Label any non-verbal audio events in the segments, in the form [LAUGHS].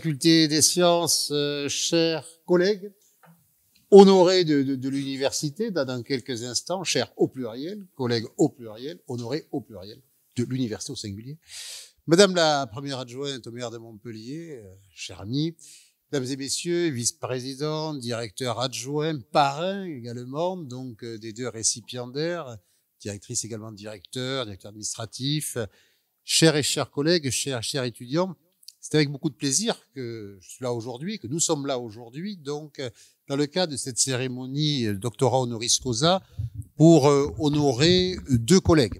faculté des sciences, euh, chers collègues, honorés de, l'université, dans quelques instants, chers au pluriel, collègues au pluriel, honorés au pluriel, de l'université au singulier. Madame la première adjointe au maire de Montpellier, euh, chère mesdames et messieurs, vice-président, directeur adjoint, parrain également, donc euh, des deux récipiendaires, directrice également, directeur, directeur administratif, chers et chers collègues, chers, chers étudiants, c'est avec beaucoup de plaisir que je suis là aujourd'hui, que nous sommes là aujourd'hui, donc euh, dans le cadre de cette cérémonie euh, doctorat honoris causa, pour euh, honorer deux collègues.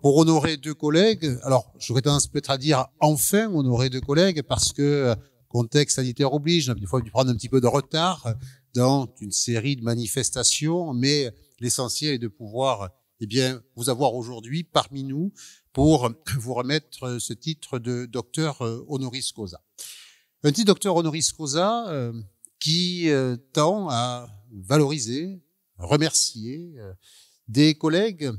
Pour honorer deux collègues, alors j'aurais tendance peut-être à dire enfin honorer deux collègues, parce que contexte sanitaire oblige, on hein, fois dû prendre un petit peu de retard dans une série de manifestations, mais l'essentiel est de pouvoir eh bien, vous avoir aujourd'hui parmi nous pour vous remettre ce titre de docteur euh, honoris causa. Un titre docteur honoris causa euh, qui euh, tend à valoriser, remercier des collègues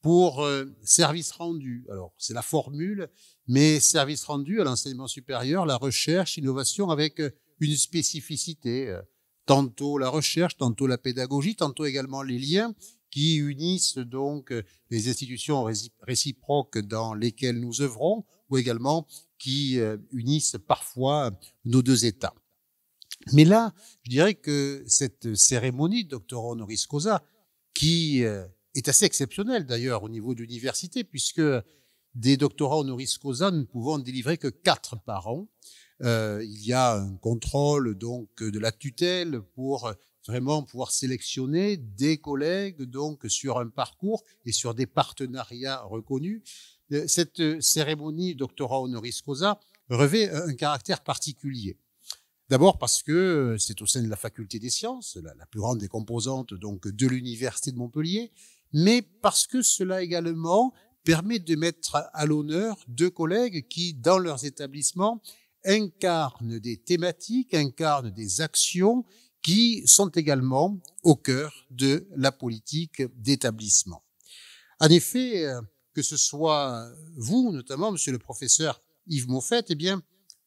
pour service rendu. Alors, c'est la formule, mais service rendu à l'enseignement supérieur, la recherche, innovation avec une spécificité, tantôt la recherche, tantôt la pédagogie, tantôt également les liens qui unissent donc les institutions réciproques dans lesquelles nous œuvrons ou également qui euh, unissent parfois nos deux États. Mais là, je dirais que cette cérémonie doctorat honoris causa, qui euh, est assez exceptionnelle d'ailleurs au niveau de l'université, puisque des doctorats honoris causa, ne pouvant délivrer que quatre par an. Euh, il y a un contrôle donc de la tutelle pour vraiment pouvoir sélectionner des collègues donc sur un parcours et sur des partenariats reconnus. Euh, cette euh, cérémonie doctorat honoris causa revêt euh, un caractère particulier. D'abord parce que c'est au sein de la faculté des sciences, la, plus grande des composantes donc de l'université de Montpellier, mais parce que cela également permet de mettre à l'honneur deux collègues qui, dans leurs établissements, incarnent des thématiques, incarnent des actions qui sont également au cœur de la politique d'établissement. En effet, euh, que ce soit vous, notamment, monsieur le professeur Yves Moffett, eh bien,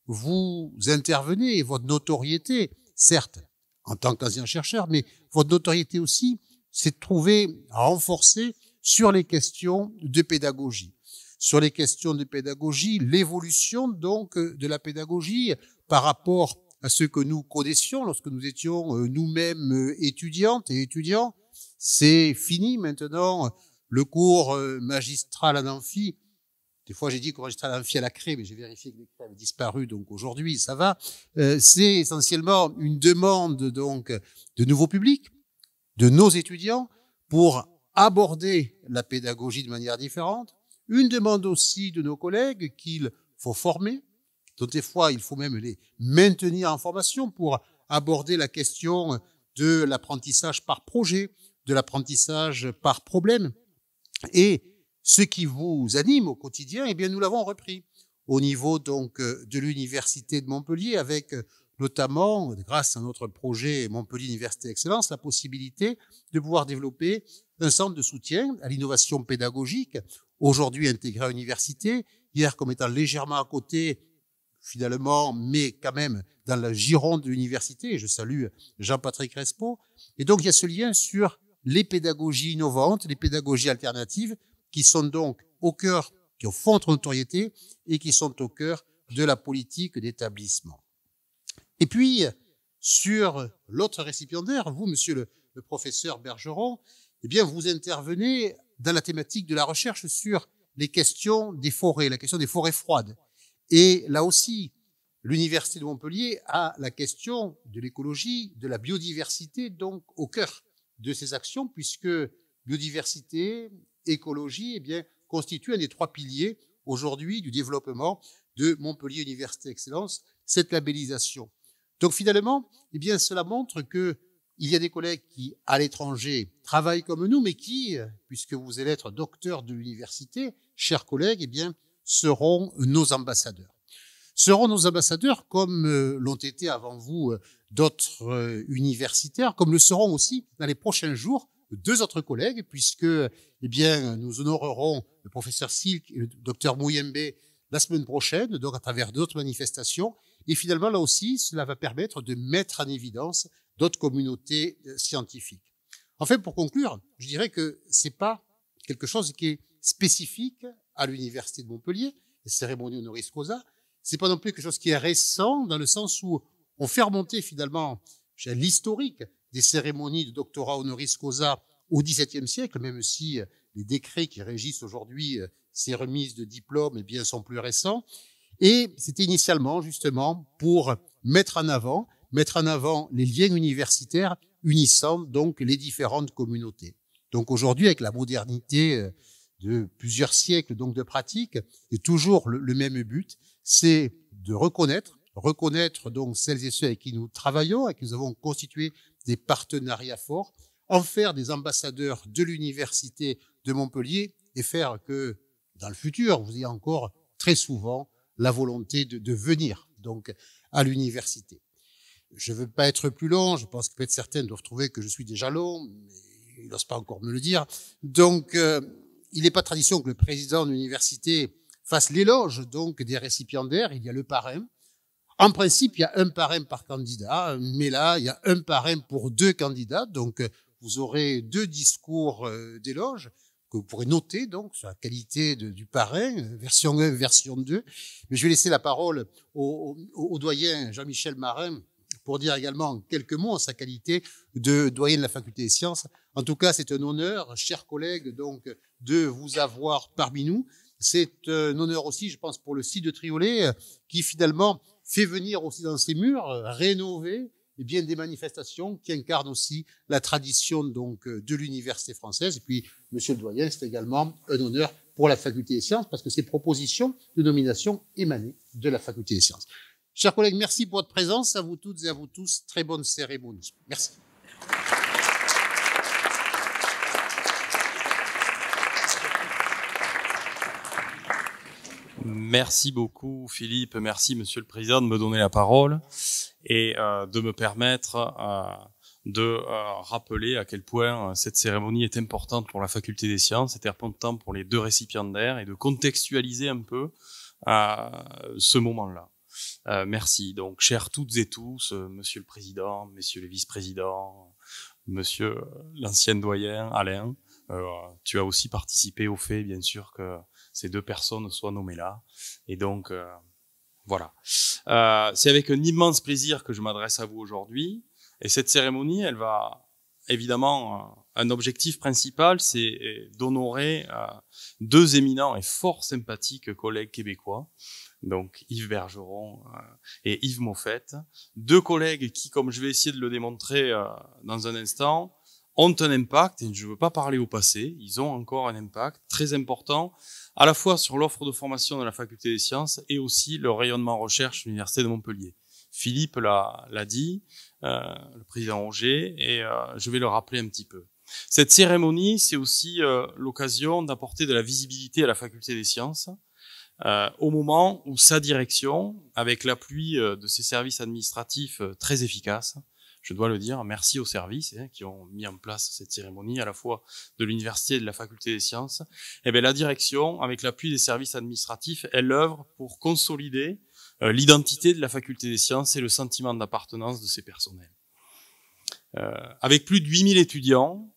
vous intervenez et votre notoriété, certes, en tant qu'ancien chercheur, mais votre notoriété aussi, s'est trouvée trouver à renforcer sur les questions de pédagogie. Sur les questions de pédagogie, l'évolution donc de la pédagogie par rapport à ce que nous connaissions lorsque nous étions euh, nous-mêmes euh, étudiantes et étudiants. C'est fini maintenant euh, le cours magistral à amphi. Des fois, j'ai dit cours magistral à amphi à la crée, mais j'ai vérifié que les avait disparu, donc aujourd'hui, ça va. c'est essentiellement une demande donc de nouveaux publics, de nos étudiants, pour aborder la pédagogie de manière différente. Une demande aussi de nos collègues qu'il faut former, donc des fois, il faut même les maintenir en formation pour aborder la question de l'apprentissage par projet, de l'apprentissage par problème. Et ce qui vous anime au quotidien, et eh bien, nous l'avons repris au niveau donc de l'université de Montpellier, avec notamment, grâce à notre projet Montpellier Université Excellence, la possibilité de pouvoir développer un centre de soutien à l'innovation pédagogique, aujourd'hui intégré à l'université, hier comme étant légèrement à côté finalement, mais quand même dans la gironde de l'université. Je salue Jean-Patrick Respo. Et donc, il y a ce lien sur les pédagogies innovantes, les pédagogies alternatives, qui sont donc au cœur, qui fond notre notoriété et qui sont au cœur de la politique d'établissement. Et puis, sur l'autre récipiendaire, vous, monsieur le, le, professeur Bergeron, eh bien, vous intervenez dans la thématique de la recherche sur les questions des forêts, la question des forêts froides. Et là aussi, l'Université de Montpellier a la question de l'écologie, de la biodiversité, donc au cœur de ses actions, puisque biodiversité, écologie, eh bien, constituent un des trois piliers aujourd'hui du développement de Montpellier Université Excellence, cette labellisation. Donc finalement, eh bien, cela montre que il y a des collègues qui, à l'étranger, travaillent comme nous, mais qui, puisque vous allez être docteur de l'université, chers collègues, eh bien, seront nos ambassadeurs. Seront nos ambassadeurs comme euh, l'ont été avant vous euh, d'autres euh, universitaires, comme le seront aussi dans les prochains jours deux autres collègues, puisque eh bien, nous honorerons le professeur Silk et le docteur Mouyembe la semaine prochaine, donc à travers d'autres manifestations. Et finalement, là aussi, cela va permettre de mettre en évidence d'autres communautés scientifiques. Enfin, pour conclure, je dirais que c'est pas quelque chose qui est spécifique à l'université de Montpellier, les cérémonies honoris causa. C'est pas non plus quelque chose qui est récent dans le sens où on fait remonter finalement l'historique des cérémonies de doctorat honoris causa au XVIIe siècle, même si euh, les décrets qui régissent aujourd'hui euh, ces remises de diplômes bien, sont plus récents. Et c'était initialement justement pour mettre en avant, mettre en avant les liens universitaires unissant donc les différentes communautés. Donc aujourd'hui, avec la modernité euh, de plusieurs siècles donc de pratique, et toujours le, même but, c'est de reconnaître, reconnaître donc celles et ceux avec qui nous travaillons, avec qui nous avons constitué des partenariats forts, en faire des ambassadeurs de l'université de Montpellier et faire que dans le futur, vous ayez encore très souvent la volonté de, venir donc à l'université. Je ne veux pas être plus long, je pense que peut-être certains doivent trouver que je suis déjà long, mais ils n'osent pas encore me le dire. Donc, euh, il n'est pas tradition que le président de l'université fasse l'éloge donc des récipiendaires. Il y a le parrain. En principe, il y a un parrain par candidat, mais là, il y a un parrain pour deux candidats. Donc, vous aurez deux discours euh, d'éloge que vous pourrez noter donc sur la qualité du parrain, version 1, version 2. Mais je vais laisser la parole au, au doyen Jean-Michel Marin pour dire également quelques mots en sa qualité de doyen de la faculté des sciences en tout cas, c'est un honneur, chers collègues, donc, de vous avoir parmi nous. C'est un honneur aussi, je pense, pour le site de Triolet, euh, qui finalement fait venir aussi dans ses murs, euh, rénover, et eh bien des manifestations qui incarnent aussi la tradition donc euh, de l'université française. Et puis, Monsieur le doyen, c'est également un honneur pour la faculté des sciences parce que ces propositions de nomination émanaient de la faculté des sciences. Chers collègues, merci pour votre présence. À vous toutes et à vous tous, très bonne cérémonie. Merci. Merci beaucoup Philippe, merci Monsieur le Président de me donner la parole et euh, de me permettre euh, de euh, rappeler à quel point cette cérémonie est importante pour la faculté des sciences, c'est important pour les deux récipiendaires et de contextualiser un peu ce moment-là. merci. Donc, chers toutes et tous, Monsieur le Président, Messieurs les vice-présidents, Monsieur l'ancien doyen Alain, tu as aussi participé au fait, bien sûr, que ces deux personnes soient nommées là. Et donc, euh, voilà. Euh, c'est avec un immense plaisir que je m'adresse à vous aujourd'hui. Et cette cérémonie, elle va évidemment, euh, un objectif principal, c'est d'honorer deux éminents et fort sympathiques collègues québécois, donc Yves Bergeron et Yves Moffette, deux collègues qui, comme je vais essayer de le démontrer dans un instant, ont un impact, et je ne veux pas parler au passé, ils ont encore un impact très important à la fois sur l'offre de formation de la faculté des sciences et aussi le rayonnement recherche de l'université de Montpellier. Philippe l'a dit, euh, le président Roger, et euh, je vais le rappeler un petit peu. Cette cérémonie, c'est aussi euh, l'occasion d'apporter de la visibilité à la faculté des sciences, euh, au moment où sa direction, avec l'appui de ses services administratifs très efficaces, je dois le dire, merci aux services hein, qui ont mis en place cette cérémonie à la fois de l'université et de la faculté des sciences. Et eh bien la direction, avec l'appui des services administratifs, elle œuvre pour consolider euh, l'identité de la faculté des sciences et le sentiment d'appartenance de ses personnels. Euh, avec plus de 8000 étudiants,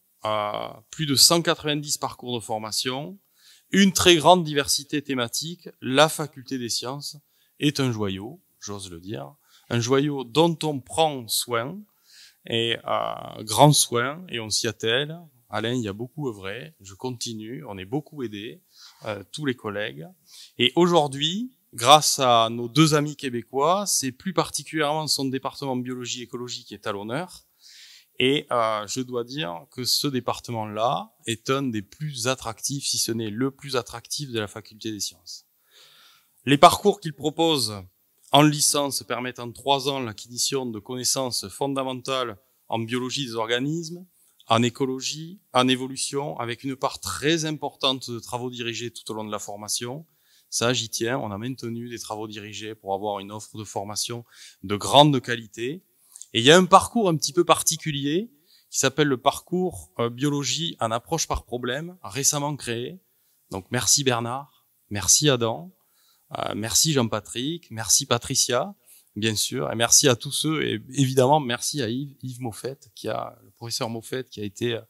plus de 190 parcours de formation, une très grande diversité thématique, la faculté des sciences est un joyau, j'ose le dire, un joyau dont on prend soin et euh, grand soin, et on s'y attelle. Alain, il y a beaucoup œuvré, je continue, on est beaucoup aidé, euh, tous les collègues. Et aujourd'hui, grâce à nos deux amis québécois, c'est plus particulièrement son département biologie écologie qui est à l'honneur. Et euh, je dois dire que ce département-là est un des plus attractifs, si ce n'est le plus attractif de la faculté des sciences. Les parcours qu'il propose en licence permettant trois ans l'acquisition de connaissances fondamentales en biologie des organismes, en écologie, en évolution, avec une part très importante de travaux dirigés tout au long de la formation. Ça, j'y tiens, on a maintenu des travaux dirigés pour avoir une offre de formation de grande qualité. Et il y a un parcours un petit peu particulier qui s'appelle le parcours euh, biologie en approche par problème, récemment créé. Donc merci Bernard, merci Adam. Euh, merci Jean-Patrick, merci Patricia, bien sûr, et merci à tous ceux, et évidemment merci à Yves, Yves Moffet, qui a, le professeur Moffett, qui a été euh,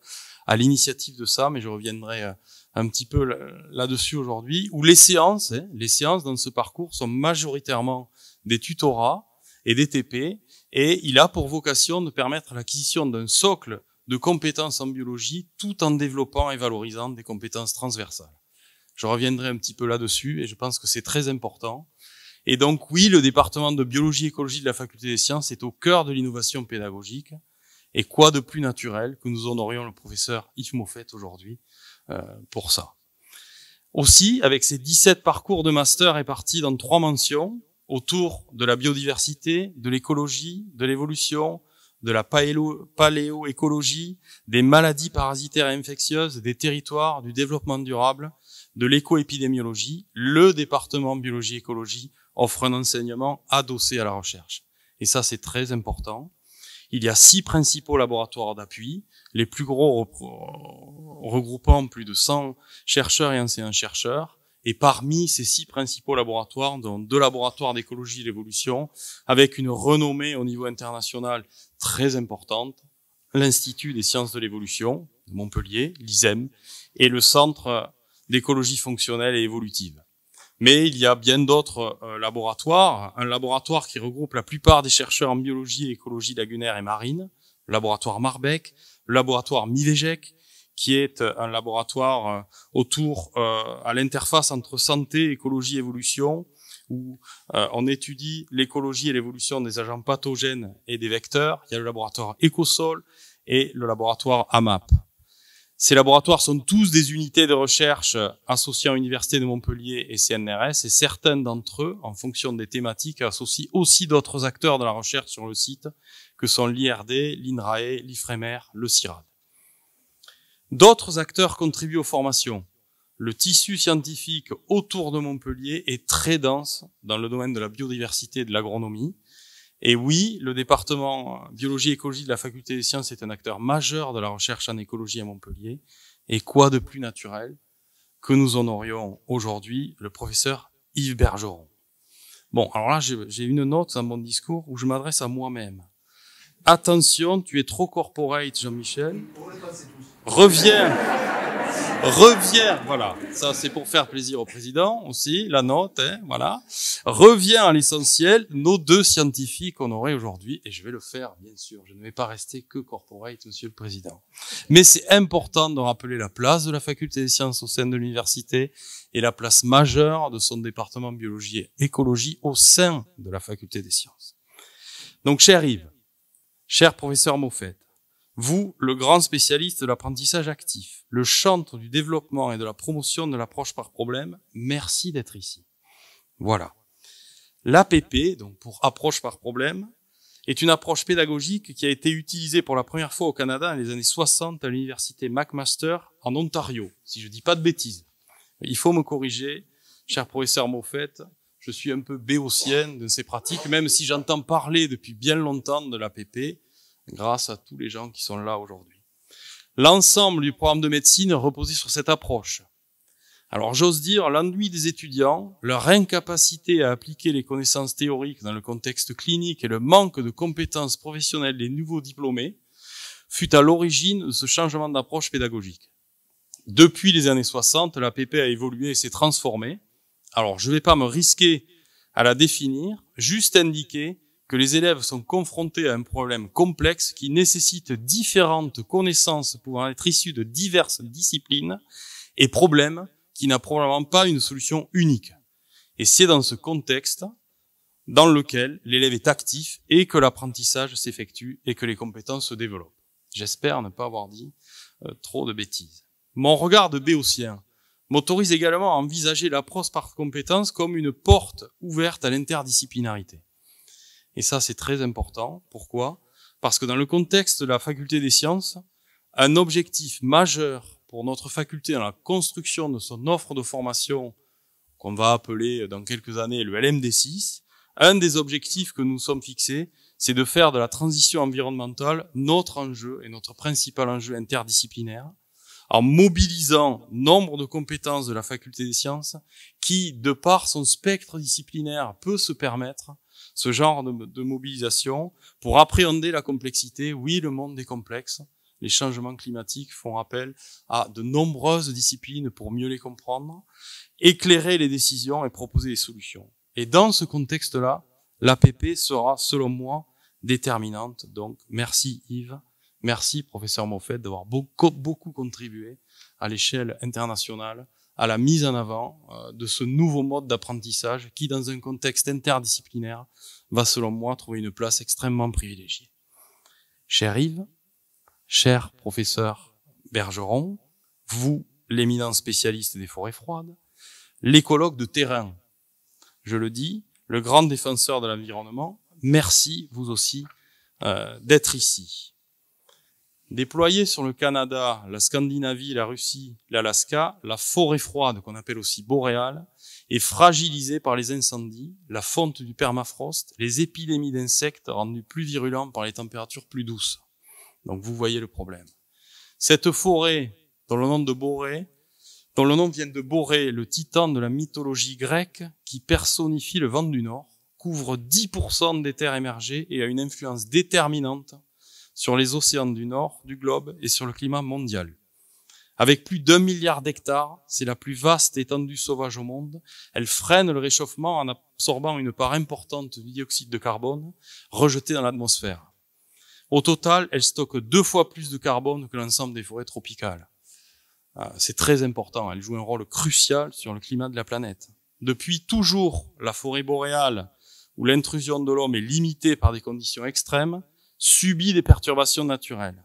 à l'initiative de ça, mais je reviendrai euh, un petit peu là-dessus aujourd'hui, où les séances, hein, les séances dans ce parcours sont majoritairement des tutorats et des TP, et il a pour vocation de permettre l'acquisition d'un socle de compétences en biologie tout en développant et valorisant des compétences transversales. Je reviendrai un petit peu là-dessus et je pense que c'est très important. Et donc oui, le département de biologie et écologie de la faculté des sciences est au cœur de l'innovation pédagogique. Et quoi de plus naturel que nous honorions le professeur Yves aujourd'hui euh, pour ça. Aussi, avec ses 17 parcours de master répartis dans trois mentions, autour de la biodiversité, de l'écologie, de l'évolution, de la paléoécologie, des maladies parasitaires et infectieuses, des territoires, du développement durable, de l'écoépidémiologie, le département biologie-écologie offre un enseignement adossé à la recherche. Et ça, c'est très important. Il y a six principaux laboratoires d'appui, les plus gros regroupant plus de 100 chercheurs et anciens chercheurs. Et parmi ces six principaux laboratoires, dont deux laboratoires d'écologie et d'évolution, avec une renommée au niveau international très importante, l'Institut des sciences de l'évolution de Montpellier, l'ISEM, et le Centre d'écologie fonctionnelle et évolutive. Mais il y a bien d'autres euh, laboratoires. Un laboratoire qui regroupe la plupart des chercheurs en biologie et écologie lagunaire et marine, le laboratoire Marbec, le laboratoire Milégec, qui est euh, un laboratoire euh, autour, à l'interface entre santé, écologie, évolution, où on étudie l'écologie et l'évolution des agents pathogènes et des vecteurs. Il y a le laboratoire Ecosol et le laboratoire AMAP. Ces laboratoires sont tous des unités de recherche associées à l'Université de Montpellier et CNRS, et certains d'entre eux, en fonction des thématiques, associent aussi d'autres acteurs de la recherche sur le site, que sont l'IRD, l'INRAE, l'IFREMER, e le CIRAD. D'autres acteurs contribuent aux formations. Le tissu scientifique autour de Montpellier est très dense dans le domaine de la biodiversité et de l'agronomie, et oui, le département euh, biologie-écologie de la faculté des sciences est un acteur majeur de la recherche en écologie à Montpellier. Et quoi de plus naturel que nous en aurions aujourd'hui le professeur Yves Bergeron. Bon, alors là, j'ai une note un mon discours où je m'adresse à moi-même. Attention, tu es trop corporate, Jean-Michel. Reviens revient, voilà, ça c'est pour faire plaisir au président aussi, la note, hein, voilà, revient à l'essentiel, nos deux scientifiques aurait aujourd'hui, et je vais le faire bien sûr, je ne vais pas rester que corporate, monsieur le président. Mais c'est important de rappeler la place de la faculté des sciences au sein de l'université et la place majeure de son département biologie et écologie au sein de la faculté des sciences. Donc cher Yves, cher professeur Moffett, vous, le grand spécialiste de l'apprentissage actif, le chantre du développement et de la promotion de l'approche par problème, merci d'être ici. Voilà. L'APP, donc pour approche par problème, est une approche pédagogique qui a été utilisée pour la première fois au Canada dans les années 60 à l'université McMaster en Ontario, si je dis pas de bêtises. Il faut me corriger, cher professeur Moffett, je suis un peu béotien de ces pratiques, même si j'entends parler depuis bien longtemps de l'APP grâce à tous les gens qui sont là aujourd'hui. L'ensemble du programme de médecine reposait sur cette approche. Alors j'ose dire l'ennui des étudiants, leur incapacité à appliquer les connaissances théoriques dans le contexte clinique et le manque de compétences professionnelles des nouveaux diplômés fut à l'origine de ce changement d'approche pédagogique. Depuis les années 60, la PP a évolué et s'est transformée. Alors je ne vais pas me risquer à la définir, juste indiquer que les élèves sont confrontés à un problème complexe qui nécessite différentes connaissances pouvant être issues de diverses disciplines et problèmes qui n'a probablement pas une solution unique. Et c'est dans ce contexte dans lequel l'élève est actif et que l'apprentissage s'effectue et que les compétences se développent. J'espère ne pas avoir dit euh, trop de bêtises. Mon regard de béotien m'autorise également à envisager l'approche par compétence comme une porte ouverte à l'interdisciplinarité. Et ça, c'est très important. Pourquoi Parce que dans le contexte de la faculté des sciences, un objectif majeur pour notre faculté dans la construction de son offre de formation, qu'on va appeler dans quelques années le LMD6, un des objectifs que nous sommes fixés, c'est de faire de la transition environnementale notre enjeu et notre principal enjeu interdisciplinaire, en mobilisant nombre de compétences de la faculté des sciences qui, de par son spectre disciplinaire, peut se permettre ce genre de, mobilisation pour appréhender la complexité. Oui, le monde est complexe. Les changements climatiques font appel à de nombreuses disciplines pour mieux les comprendre, éclairer les décisions et proposer des solutions. Et dans ce contexte-là, l'APP sera, selon moi, déterminante. Donc, merci Yves. Merci, professeur Moffett, d'avoir beaucoup, beaucoup contribué à l'échelle internationale à la mise en avant euh, de ce nouveau mode d'apprentissage qui, dans un contexte interdisciplinaire, va selon moi trouver une place extrêmement privilégiée. Cher Yves, cher professeur Bergeron, vous, l'éminent spécialiste des forêts froides, l'écologue de terrain, je le dis, le grand défenseur de l'environnement, merci vous aussi euh, d'être ici. Déployée sur le Canada, la Scandinavie, la Russie, l'Alaska, la forêt froide, qu'on appelle aussi boréale, est fragilisée par les incendies, la fonte du permafrost, les épidémies d'insectes rendues plus virulentes par les températures plus douces. Donc vous voyez le problème. Cette forêt, dont le nom de Boré dont le nom vient de Boré, le titan de la mythologie grecque qui personnifie le vent du Nord, couvre 10% des terres émergées et a une influence déterminante sur les océans du Nord, du globe et sur le climat mondial. Avec plus d'un milliard d'hectares, c'est la plus vaste étendue sauvage au monde. Elle freine le réchauffement en absorbant une part importante du dioxyde de carbone rejeté dans l'atmosphère. Au total, elle stocke deux fois plus de carbone que l'ensemble des forêts tropicales. Ah, c'est très important, elle joue un rôle crucial sur le climat de la planète. Depuis toujours, la forêt boréale, où l'intrusion de l'homme est limitée par des conditions extrêmes, subit des perturbations naturelles.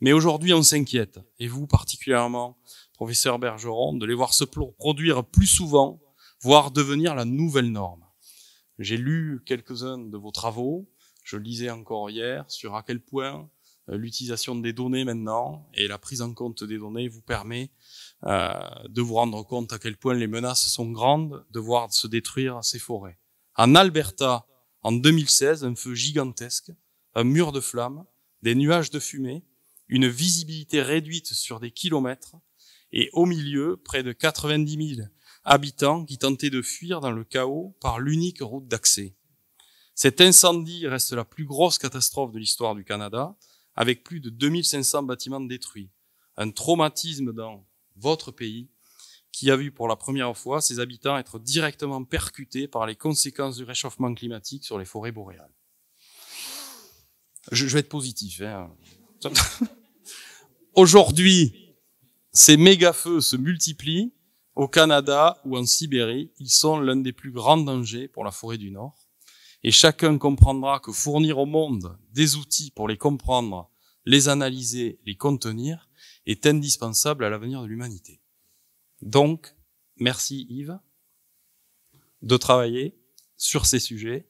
Mais aujourd'hui, on s'inquiète, et vous particulièrement, professeur Bergeron, de les voir se produire plus souvent, voire devenir la nouvelle norme. J'ai lu quelques-uns de vos travaux, je lisais encore hier sur à quel point euh, l'utilisation des données maintenant et la prise en compte des données vous permet euh, de vous rendre compte à quel point les menaces sont grandes de voir se détruire ces forêts. En Alberta, en 2016, un feu gigantesque un mur de flammes, des nuages de fumée, une visibilité réduite sur des kilomètres, et au milieu, près de 90 000 habitants qui tentaient de fuir dans le chaos par l'unique route d'accès. Cet incendie reste la plus grosse catastrophe de l'histoire du Canada, avec plus de 2500 bâtiments détruits. Un traumatisme dans votre pays qui a vu pour la première fois ses habitants être directement percutés par les conséquences du réchauffement climatique sur les forêts boréales je, vais être positif. Hein. [LAUGHS] Aujourd'hui, ces méga-feux se multiplient au Canada ou en Sibérie. Ils sont l'un des plus grands dangers pour la forêt du Nord. Et chacun comprendra que fournir au monde des outils pour les comprendre, les analyser, les contenir, est indispensable à l'avenir de l'humanité. Donc, merci Yves de travailler sur ces sujets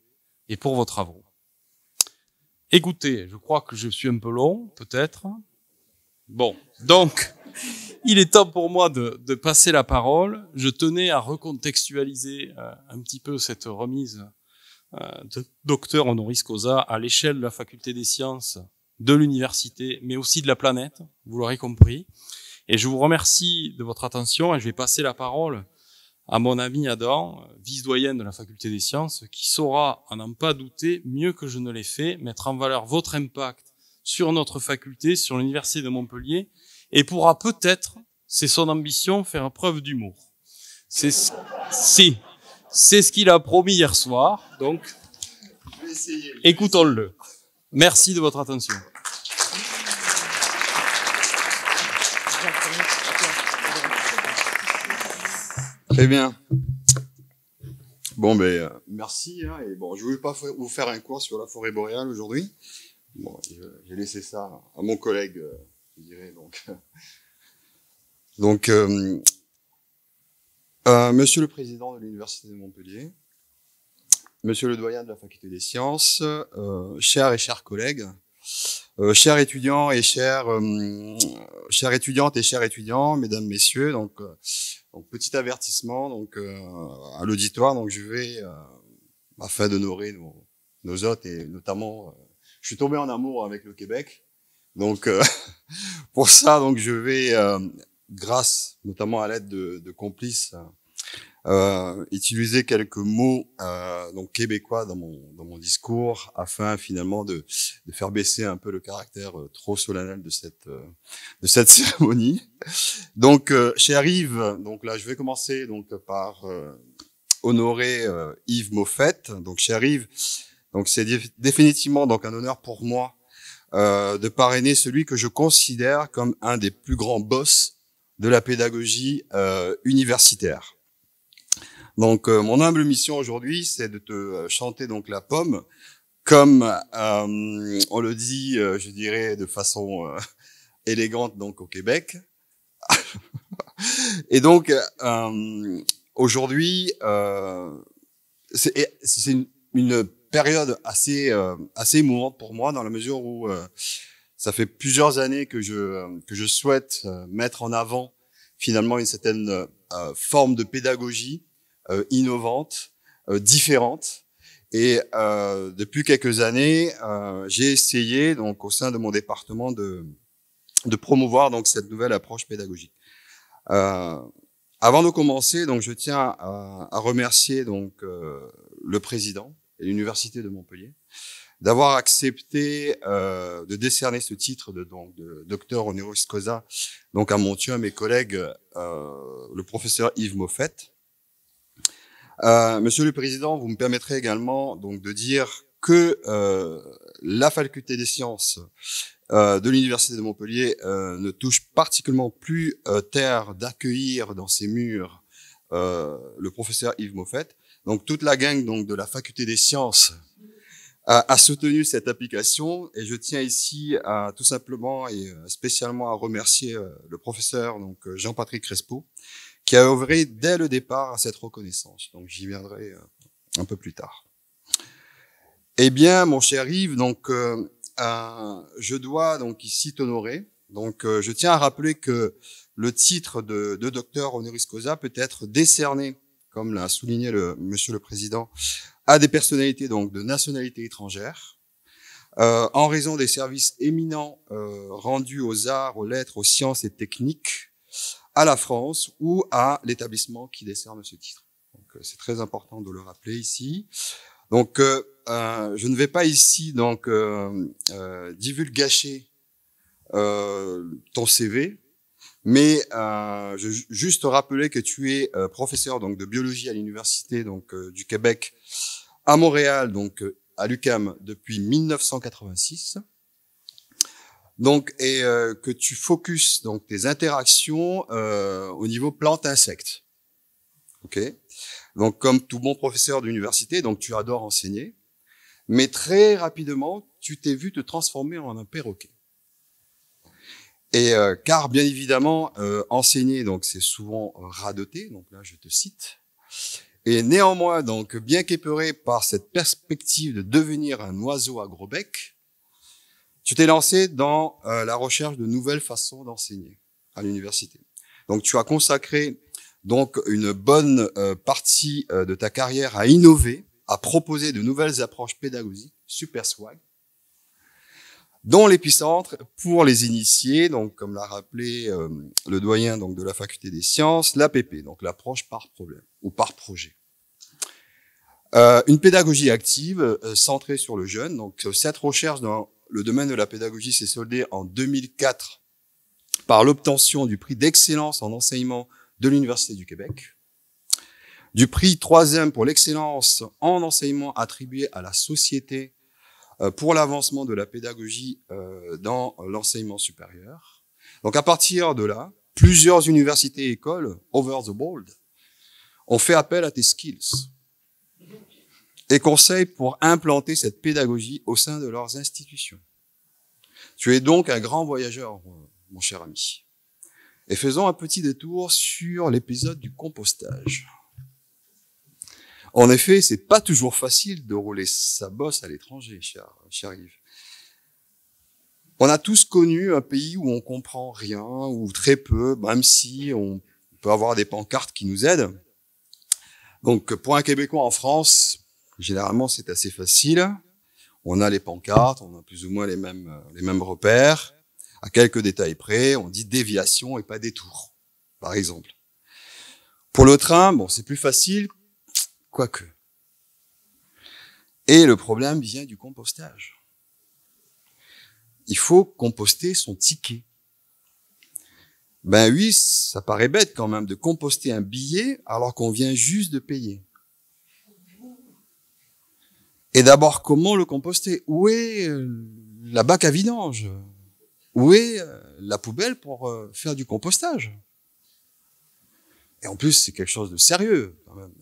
et pour vos travaux. Écoutez, je crois que je suis un peu long, peut-être. Bon, donc, il est temps pour moi de, de, passer la parole. Je tenais à recontextualiser euh, un petit peu cette remise euh, de docteur honoris causa à l'échelle de la faculté des sciences, de l'université, mais aussi de la planète, vous l'aurez compris. Et je vous remercie de votre attention et je vais passer la parole à mon ami Adam, vice doyen de la faculté des sciences, qui saura, en n'en pas douter, mieux que je ne l'ai fait, mettre en valeur votre impact sur notre faculté, sur l'université de Montpellier, et pourra peut-être, c'est son ambition, faire preuve d'humour. C'est ce... c'est ce qu'il a promis hier soir, donc écoutons-le. Merci de votre attention. Très bien. Bon, ben, euh, merci. Hein, je ne voulais pas vous faire un cours sur la forêt boréale aujourd'hui. j'ai laissé ça à mon collègue, euh, je dirais. Donc, euh, Monsieur le Président de l'Université de Montpellier, Monsieur le Doyen de la Faculté des Sciences, chers et chers collègues, euh, chers étudiants et chers, euh, chères étudiantes et chers étudiants, mesdames, messieurs, donc, euh, petit avertissement donc à l'auditoire. Donc je vais, afin d'honorer nos, hôtes et notamment, je suis tombé en amour avec le Québec. Donc [LAUGHS] pour ça, donc je vais, grâce notamment à l'aide de complices euh, utiliser quelques mots euh, donc québécois dans mon, dans mon discours afin finalement de, de faire baisser un peu le caractère euh, trop solennel de cette euh, de cette [LAUGHS] cérémonie. Donc euh, chez Yves, donc là je vais commencer donc par honorer Yves Moffett. Donc chez Yves, donc c'est définitivement donc un honneur pour moi de parrainer celui que je considère comme un des plus grands boss de la pédagogie universitaire. Donc, euh, mon humble mission aujourd'hui, c'est de te euh, chanter donc la pomme, comme euh, on le dit, je dirais, de façon élégante donc au Québec. [LAUGHS] et donc, aujourd'hui, c'est une, une, période assez assez émouvante pour moi dans la mesure où ça fait plusieurs années que je que je souhaite mettre en avant finalement une certaine euh, euh, forme de pédagogie euh, innovante, différente. Et depuis quelques années, j'ai essayé donc au sein de mon département de, de promouvoir donc cette nouvelle approche pédagogique. avant de commencer, donc je tiens à, à remercier donc le président et l'université de Montpellier d'avoir accepté euh, de décerner ce titre de, donc, de docteur honoris causa donc à mon tueur, mes collègues, euh, le professeur Yves Moffet. Euh, monsieur le Président, vous me permettrez également donc de dire que la faculté des sciences de l'université de Montpellier ne touche particulièrement plus terre d'accueillir dans ses murs le professeur Yves Moffet. Donc toute la gang donc de la faculté des sciences a soutenu cette application et je tiens ici à tout simplement et euh, spécialement à remercier euh, le professeur donc euh, Jean-Patrick Crespo qui a œuvré dès le départ à cette reconnaissance. Donc j'y viendrai un peu plus tard. Eh bien, mon cher Yves, donc je dois donc ici t'honorer. Donc je tiens à rappeler que le titre de, de docteur honoris causa peut être décerné, comme l'a souligné le Monsieur le Président à des personnalités donc de nationalité étrangère, euh, en raison des services éminents euh, rendus aux arts, aux lettres, aux sciences et techniques, à la France ou à l'établissement qui décerne ce titre. Donc, euh, c'est très important de le rappeler ici. Donc, je ne vais pas ici donc divulgacher ton CV, mais euh, je juste rappeler que tu es euh, professeur donc de biologie à l'université donc euh, du Québec à Montréal donc euh, à l'UQAM depuis 1986. Donc et que tu focuses donc tes interactions au niveau plante insectes. OK Donc comme tout bon professeur d'université, donc tu adores enseigner, mais très rapidement, tu t'es vu te transformer en un perroquet. Et euh, car bien évidemment, euh, enseigner donc c'est souvent euh, radoté, Donc là, je te cite. Et néanmoins, donc bien qu'épeuré par cette perspective de devenir un oiseau à gros bec, tu t'es lancé dans la recherche de nouvelles façons d'enseigner à l'université. Donc tu as consacré donc une bonne partie de ta carrière à innover, à proposer de nouvelles approches pédagogiques, super swag, dont l'épicentre pour les initiés, donc comme l'a rappelé euh, le doyen donc de la faculté des sciences, l'APP, donc l'approche par problème ou par projet. Euh, une pédagogie active euh, centrée sur le jeune. Donc cette recherche dans le domaine de la pédagogie s'est soldée en 2004 par l'obtention du prix d'excellence en enseignement de l'Université du Québec, du prix troisième pour l'excellence en enseignement attribué à la Société euh, pour l'avancement de la pédagogie euh, dans l'enseignement supérieur. Donc à partir de là, plusieurs universités et écoles, over the world ont fait appel à tes skills et conseils pour implanter cette pédagogie au sein de leurs institutions. Tu es donc un grand voyageur, mon cher ami. Et faisons un petit détour sur l'épisode du compostage. En effet, c'est pas toujours facile de rouler sa bosse à l'étranger, cher, cher Yves. On a tous connu un pays où on comprend rien ou très peu, même si on peut avoir des pancartes qui nous aident. Donc, pour un Québécois en France, généralement, c'est assez facile. On a les pancartes, on a plus ou moins les mêmes, les mêmes repères. À quelques détails près, on dit déviation et pas détour, par exemple. Pour le train, bon, c'est plus facile quoique. Et le problème vient du compostage. Il faut composter son ticket. Ben oui, ça paraît bête quand même de composter un billet alors qu'on vient juste de payer. Et d'abord, comment le composter Où est euh, la bac à vidange Où est euh, la poubelle pour euh, faire du compostage Et en plus, c'est quelque chose de sérieux quand même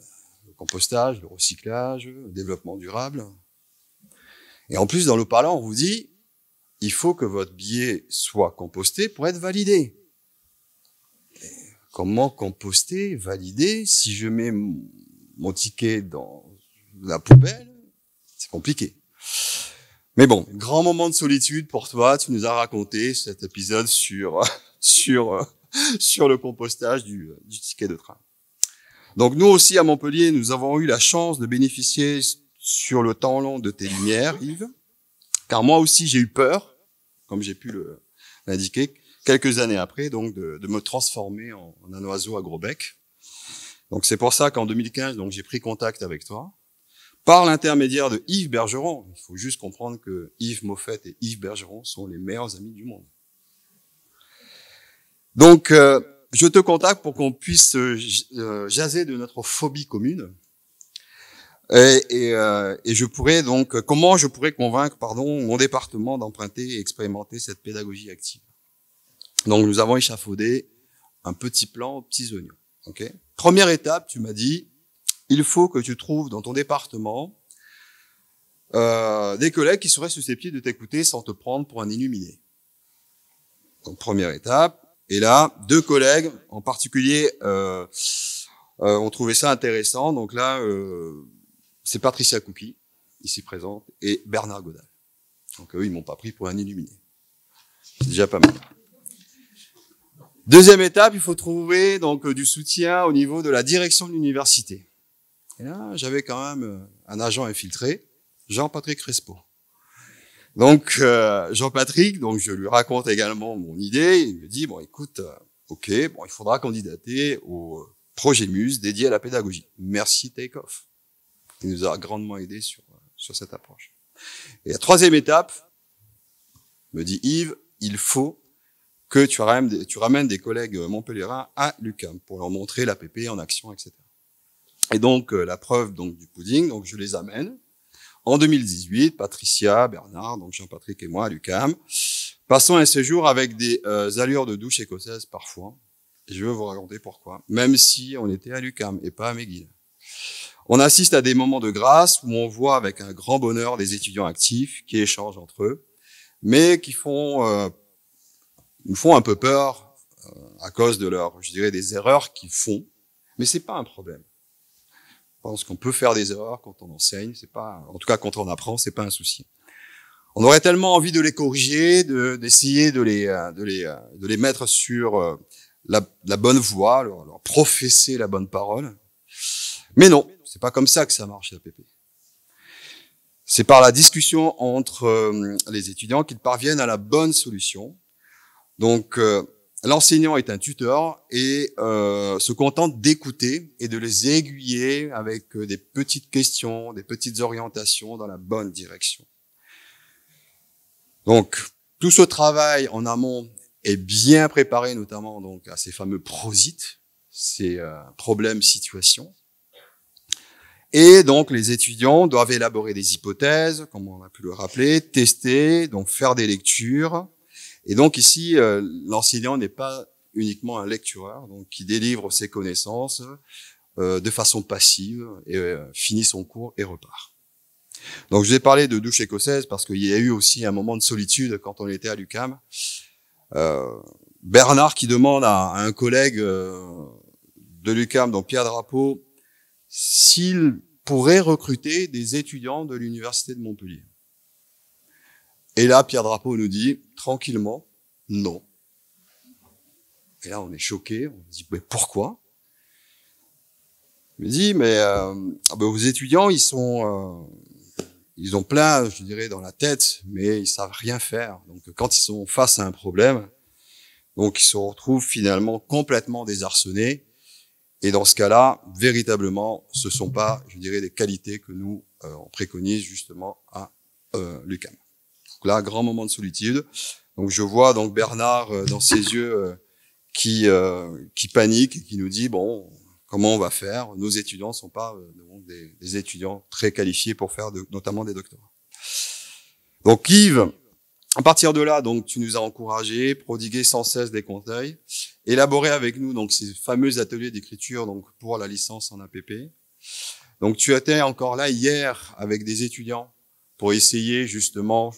compostage, le recyclage, le développement durable. Et en plus, dans le parlant, on vous dit, il faut que votre billet soit composté pour être validé. comment composter, valider, si je mets mon ticket dans la poubelle, c'est compliqué. Mais bon, grand moment de solitude pour toi. Tu nous as raconté cet épisode sur, [LAUGHS] sur, sur le compostage du ticket de train. Donc nous aussi à Montpellier, nous avons eu la chance de bénéficier sur le temps long de tes lumières, Yves, car moi aussi j'ai eu peur, comme j'ai pu l'indiquer, quelques années après, donc de, me transformer en, un oiseau à gros bec. Donc c'est pour ça qu'en 2015, donc j'ai pris contact avec toi par l'intermédiaire de Yves Bergeron. Il faut juste comprendre que Yves Moffett et Yves Bergeron sont les meilleurs amis du monde. Donc euh, je te contacte pour qu'on puisse euh, euh, jaser de notre phobie commune. Euh, et, je pourrais donc, comment je pourrais convaincre, pardon, mon département d'emprunter et expérimenter cette pédagogie active. Donc, nous avons échafaudé un petit plan aux petits oignons. Ok. Première étape, tu m'as dit, il faut que tu trouves dans ton département des collègues qui seraient susceptibles de t'écouter sans te prendre pour un illuminé. Donc, première étape, et là, deux collègues, en particulier, euh, euh, ont trouvé ça intéressant. Donc là, euh, c'est Patricia Cookie, ici présente, et Bernard Godal. Donc eux, ils m'ont pas pris pour un illuminé. C'est déjà pas mal. Deuxième étape, il faut trouver donc du soutien au niveau de la direction de l'université. Et là, j'avais quand même un agent infiltré, Jean-Patrick Crespo. Donc euh, Jean-Patrick, donc je lui raconte également mon idée. Il me dit bon, écoute, euh, ok, bon, il faudra candidater au euh, projet Muse dédié à la pédagogie. Merci Takeoff, qui nous a grandement aidé sur sur cette approche. Et la troisième étape, me dit Yves, il faut que tu ramènes des, tu ramènes des collègues montpelliérains à l'UCAM pour leur montrer l'APP en action, etc. Et donc la preuve donc du pudding, donc je les amène en 2018, Patricia, Bernard, donc Jean-Patrick et moi à l'UCAM, passons un séjour avec des euh, allures de douche écossaise parfois. je veux vous raconter pourquoi. Même si on était à l'UCAM et pas à McGill. On assiste à des moments de grâce où on voit avec un grand bonheur des étudiants actifs qui échangent entre eux, mais qui font, euh, nous font un peu peur euh, à cause de leur, je dirais, des erreurs qu'ils font. Mais c'est pas un problème pense qu'on peut faire des erreurs quand on enseigne, c'est pas, en tout cas quand on apprend, c'est pas un souci. On aurait tellement envie de les corriger, d'essayer de, les, euh, de les, euh, de les mettre sur euh, la, bonne voie, leur, leur, professer la bonne parole. Mais non, c'est pas comme ça que ça marche l'APP. C'est par la discussion entre les étudiants qu'ils parviennent à la bonne solution. Donc l'enseignant est un tuteur et euh, se contente d'écouter et de les aiguiller avec euh, des petites questions, des petites orientations dans la bonne direction. Donc, tout ce travail en amont est bien préparé, notamment donc à ces fameux prosites, ces euh, problèmes-situations. Et donc, les étudiants doivent élaborer des hypothèses, comme on a pu le rappeler, tester, donc faire des lectures, et donc ici, euh, l'enseignant n'est pas uniquement un lectureur, donc qui délivre ses connaissances euh, de façon passive et euh, finit son cours et repart. Donc je vous ai parlé de douche écossaise parce qu'il y a eu aussi un moment de solitude quand on était à l'UCAM. Euh, Bernard qui demande à, un collègue de l'UCAM, donc Pierre Drapeau, s'il pourrait recruter des étudiants de l'université de Montpellier. Et là, Pierre Drapeau nous dit, tranquillement, non. Et là, on est choqué, on se dit, mais pourquoi Il me dit, mais euh, ah ben, vos étudiants, ils sont, euh, ils ont plein, je dirais, dans la tête, mais ils savent rien faire. Donc, quand ils sont face à un problème, donc ils se retrouvent finalement complètement désarçonnés. Et dans ce cas-là, véritablement, ce sont pas, je dirais, des qualités que nous euh, on préconise justement à euh, l'UCAM là, grand moment de solitude. Donc je vois donc Bernard euh, dans ses yeux euh, qui euh, qui panique et qui nous dit bon comment on va faire Nos étudiants sont pas des, étudiants très qualifiés pour faire notamment des doctorats. Donc Yves, à partir de là, donc tu nous as encouragé, prodigué sans cesse des conseils, élaboré avec nous donc ces fameux ateliers d'écriture donc pour la licence en APP. Donc tu étais encore là hier avec des étudiants pour essayer justement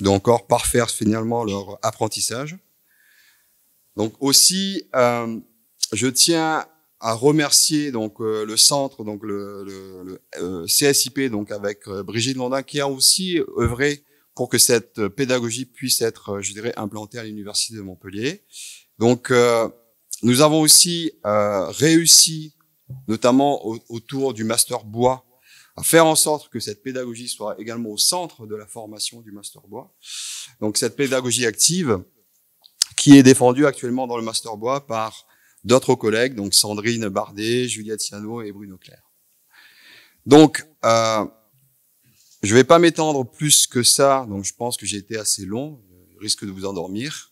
de encore parfaire finalement leur apprentissage. Donc aussi, euh, je tiens à remercier donc euh, le centre, donc le, le, euh, CSIP, donc avec Brigitte Landin, qui a aussi œuvré pour que cette pédagogie puisse être, je dirais, implantée à l'université de Montpellier. Donc, nous avons aussi réussi, notamment autour du master bois, à faire en sorte que cette pédagogie soit également au centre de la formation du master bois. Donc cette pédagogie active qui est défendue actuellement dans le master bois par d'autres collègues, donc Sandrine Bardet, Juliette Ciano et Bruno Claire. Donc euh, je ne vais pas m'étendre plus que ça, donc je pense que j'ai été assez long, risque de vous endormir.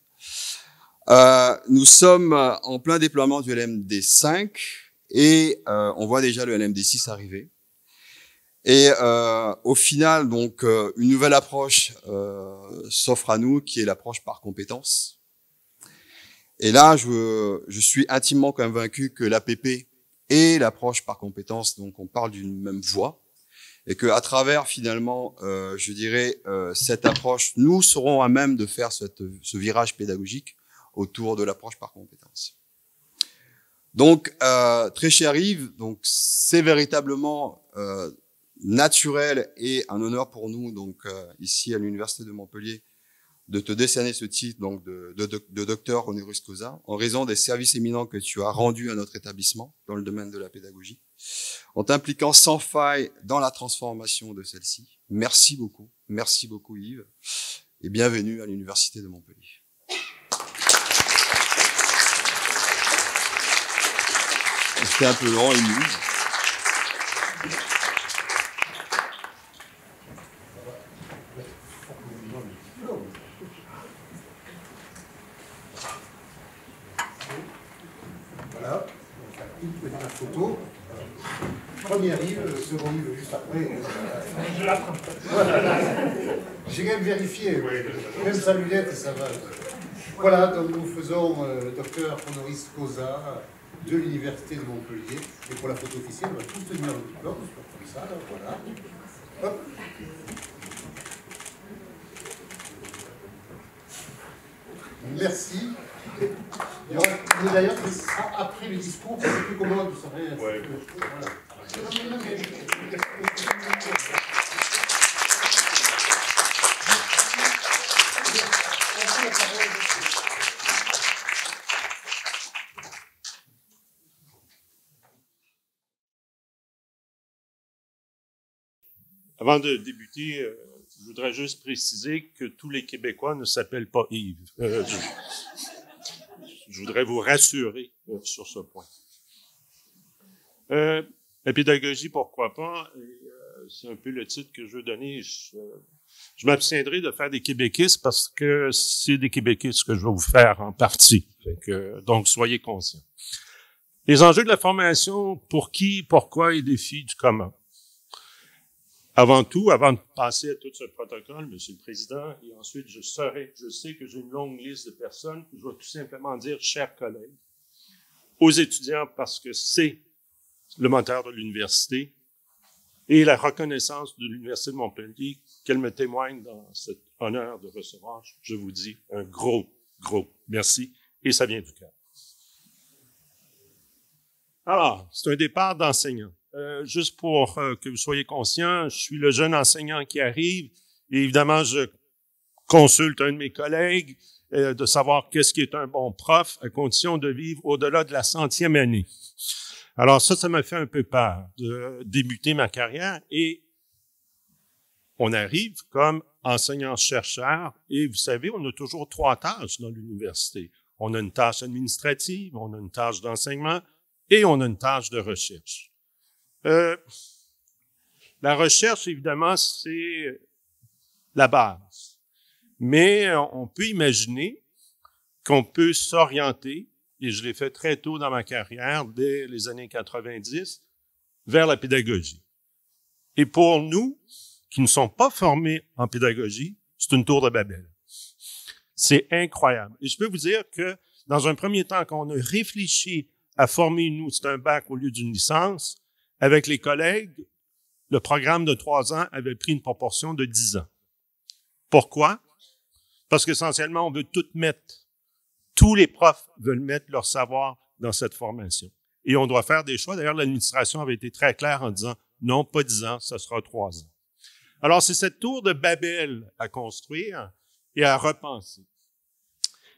Euh, nous sommes en plein déploiement du LMD5 et euh, on voit déjà le LMD6 arriver. Et euh, au final, donc, euh, une nouvelle approche euh, s'offre à nous, qui est l'approche par compétence. Et là, je, je suis intimement convaincu que l'APP et l'approche par compétence, donc on parle d'une même voie, et que à travers finalement, je dirais, cette approche, nous serons à même de faire ce virage pédagogique autour de l'approche par compétence. Donc, très cher Yves, donc c'est véritablement naturel et un honneur pour nous, donc euh, ici à l'Université de Montpellier, de te décerner ce titre donc de, de, de docteur honoris causa en raison des services éminents que tu as rendus à notre établissement dans le domaine de la pédagogie, en t'impliquant sans faille dans la transformation de celle-ci. Merci beaucoup, merci beaucoup Yves, et bienvenue à l'Université de Montpellier. C'était un peu long et J'ai quand même vérifié. Même sa lunette, ça va. Voilà, donc nous faisons le euh, docteur honoris causa de l'Université de Montpellier. Et pour la photo officielle, on va tous tenir le diplôme, comme ça, là, voilà. Hop. Merci. D'ailleurs, après le discours, c'est plus comment vous savez. Avant de débuter, euh, je voudrais juste préciser que tous les Québécois ne s'appellent pas Yves. Euh, je, voudrais vous rassurer euh, sur ce point. La pédagogie, pourquoi pas? Euh, c'est un peu le titre que je veux donner. Je, m'abstiendrai de faire des québéquistes parce que c'est des québéquistes que je vais vous faire en partie. donc, soyez conscients. Les enjeux de la formation, pour qui, pourquoi et défis du comment. Avant tout, avant de passer à tout ce protocole, Monsieur le Président, et ensuite je serai, je sais que j'ai une longue liste de personnes, je vais tout simplement dire, chers collègues, aux étudiants, parce que c'est le moteur de l'université et la reconnaissance de l'Université de Montpellier qu'elle me témoigne dans cet honneur de recevoir, je vous dis un gros, gros merci et ça vient du cœur. Alors, c'est un départ d'enseignant. Euh, juste pour euh, que vous soyez conscients, je suis le jeune enseignant qui arrive et évidemment, je consulte un de mes collègues euh, de savoir qu'est-ce qui est un bon prof à condition de vivre au-delà de la centième année. Alors ça, ça m'a fait un peu peur de débuter ma carrière et on arrive comme enseignant-chercheur et vous savez, on a toujours trois tâches dans l'université. On a une tâche administrative, on a une tâche d'enseignement et on a une tâche de recherche. Euh, la recherche, évidemment, c'est la base. Mais on peut imaginer qu'on peut s'orienter et je l'ai fait très tôt dans ma carrière, dès les années 90, vers la pédagogie. Et pour nous, qui ne sont pas formés en pédagogie, c'est une tour de Babel. C'est incroyable. Et je peux vous dire que dans un premier temps, quand on a réfléchi à former, nous, c'est un bac au lieu d'une licence, avec les collègues, le programme de trois ans avait pris une proportion de dix ans. Pourquoi? Parce qu'essentiellement, on veut tout mettre tous les profs veulent mettre leur savoir dans cette formation. Et on doit faire des choix. D'ailleurs, l'administration avait été très claire en disant non, pas dix ans, ce sera trois ans. Alors, c'est cette tour de Babel à construire et à repenser.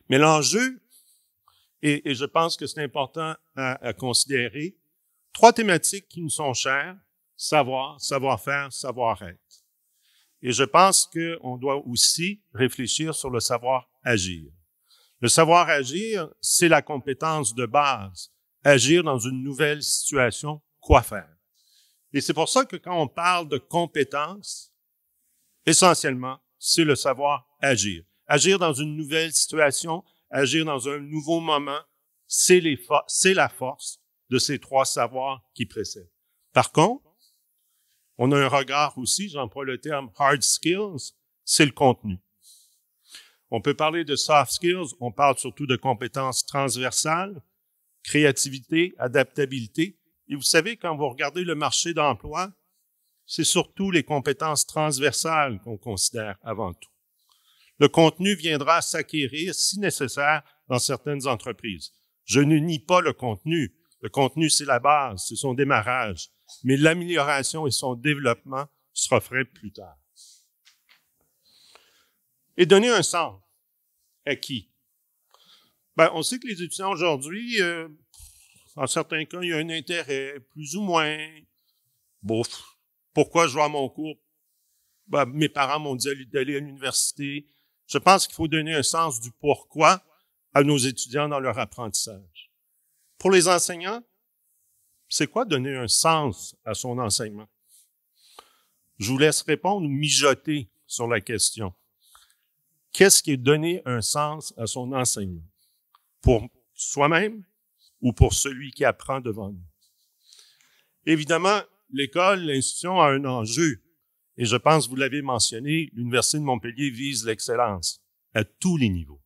Mais l'enjeu, et, je pense que c'est important à, à considérer, trois thématiques qui nous sont chères, savoir, savoir-faire, savoir-être. Et je pense qu'on doit aussi réfléchir sur le savoir agir. Le savoir agir, c'est la compétence de base. Agir dans une nouvelle situation, quoi faire. Et c'est pour ça que quand on parle de compétence, essentiellement, c'est le savoir agir. Agir dans une nouvelle situation, agir dans un nouveau moment, c'est la force de ces trois savoirs qui précèdent. Par contre, on a un regard aussi, j'emploie le terme hard skills, c'est le contenu. On peut parler de soft skills, on parle surtout de compétences transversales, créativité, adaptabilité. Et vous savez, quand vous regardez le marché d'emploi, c'est surtout les compétences transversales qu'on considère avant tout. Le contenu viendra s'acquérir, si nécessaire, dans certaines entreprises. Je ne nie pas le contenu. Le contenu, c'est la base, c'est son démarrage. Mais l'amélioration et son développement se fait plus tard et donner un sens. À qui? Ben, on sait que les étudiants aujourd'hui, euh, en certains cas, il y a un intérêt, plus ou moins. Bon, pourquoi je vois mon cours? Ben, mes parents m'ont dit d'aller à l'université. Je pense qu'il faut donner un sens du pourquoi à nos étudiants dans leur apprentissage. Pour les enseignants, c'est quoi donner un sens à son enseignement? Je vous laisse répondre ou mijoter sur la question qu'est-ce qui est donné un sens à son enseignement? Pour soi-même ou pour celui qui apprend devant nous? Évidemment, l'école, l'institution a un enjeu. Et je pense, vous l'avez mentionné, l'Université de Montpellier vise l'excellence à tous les niveaux.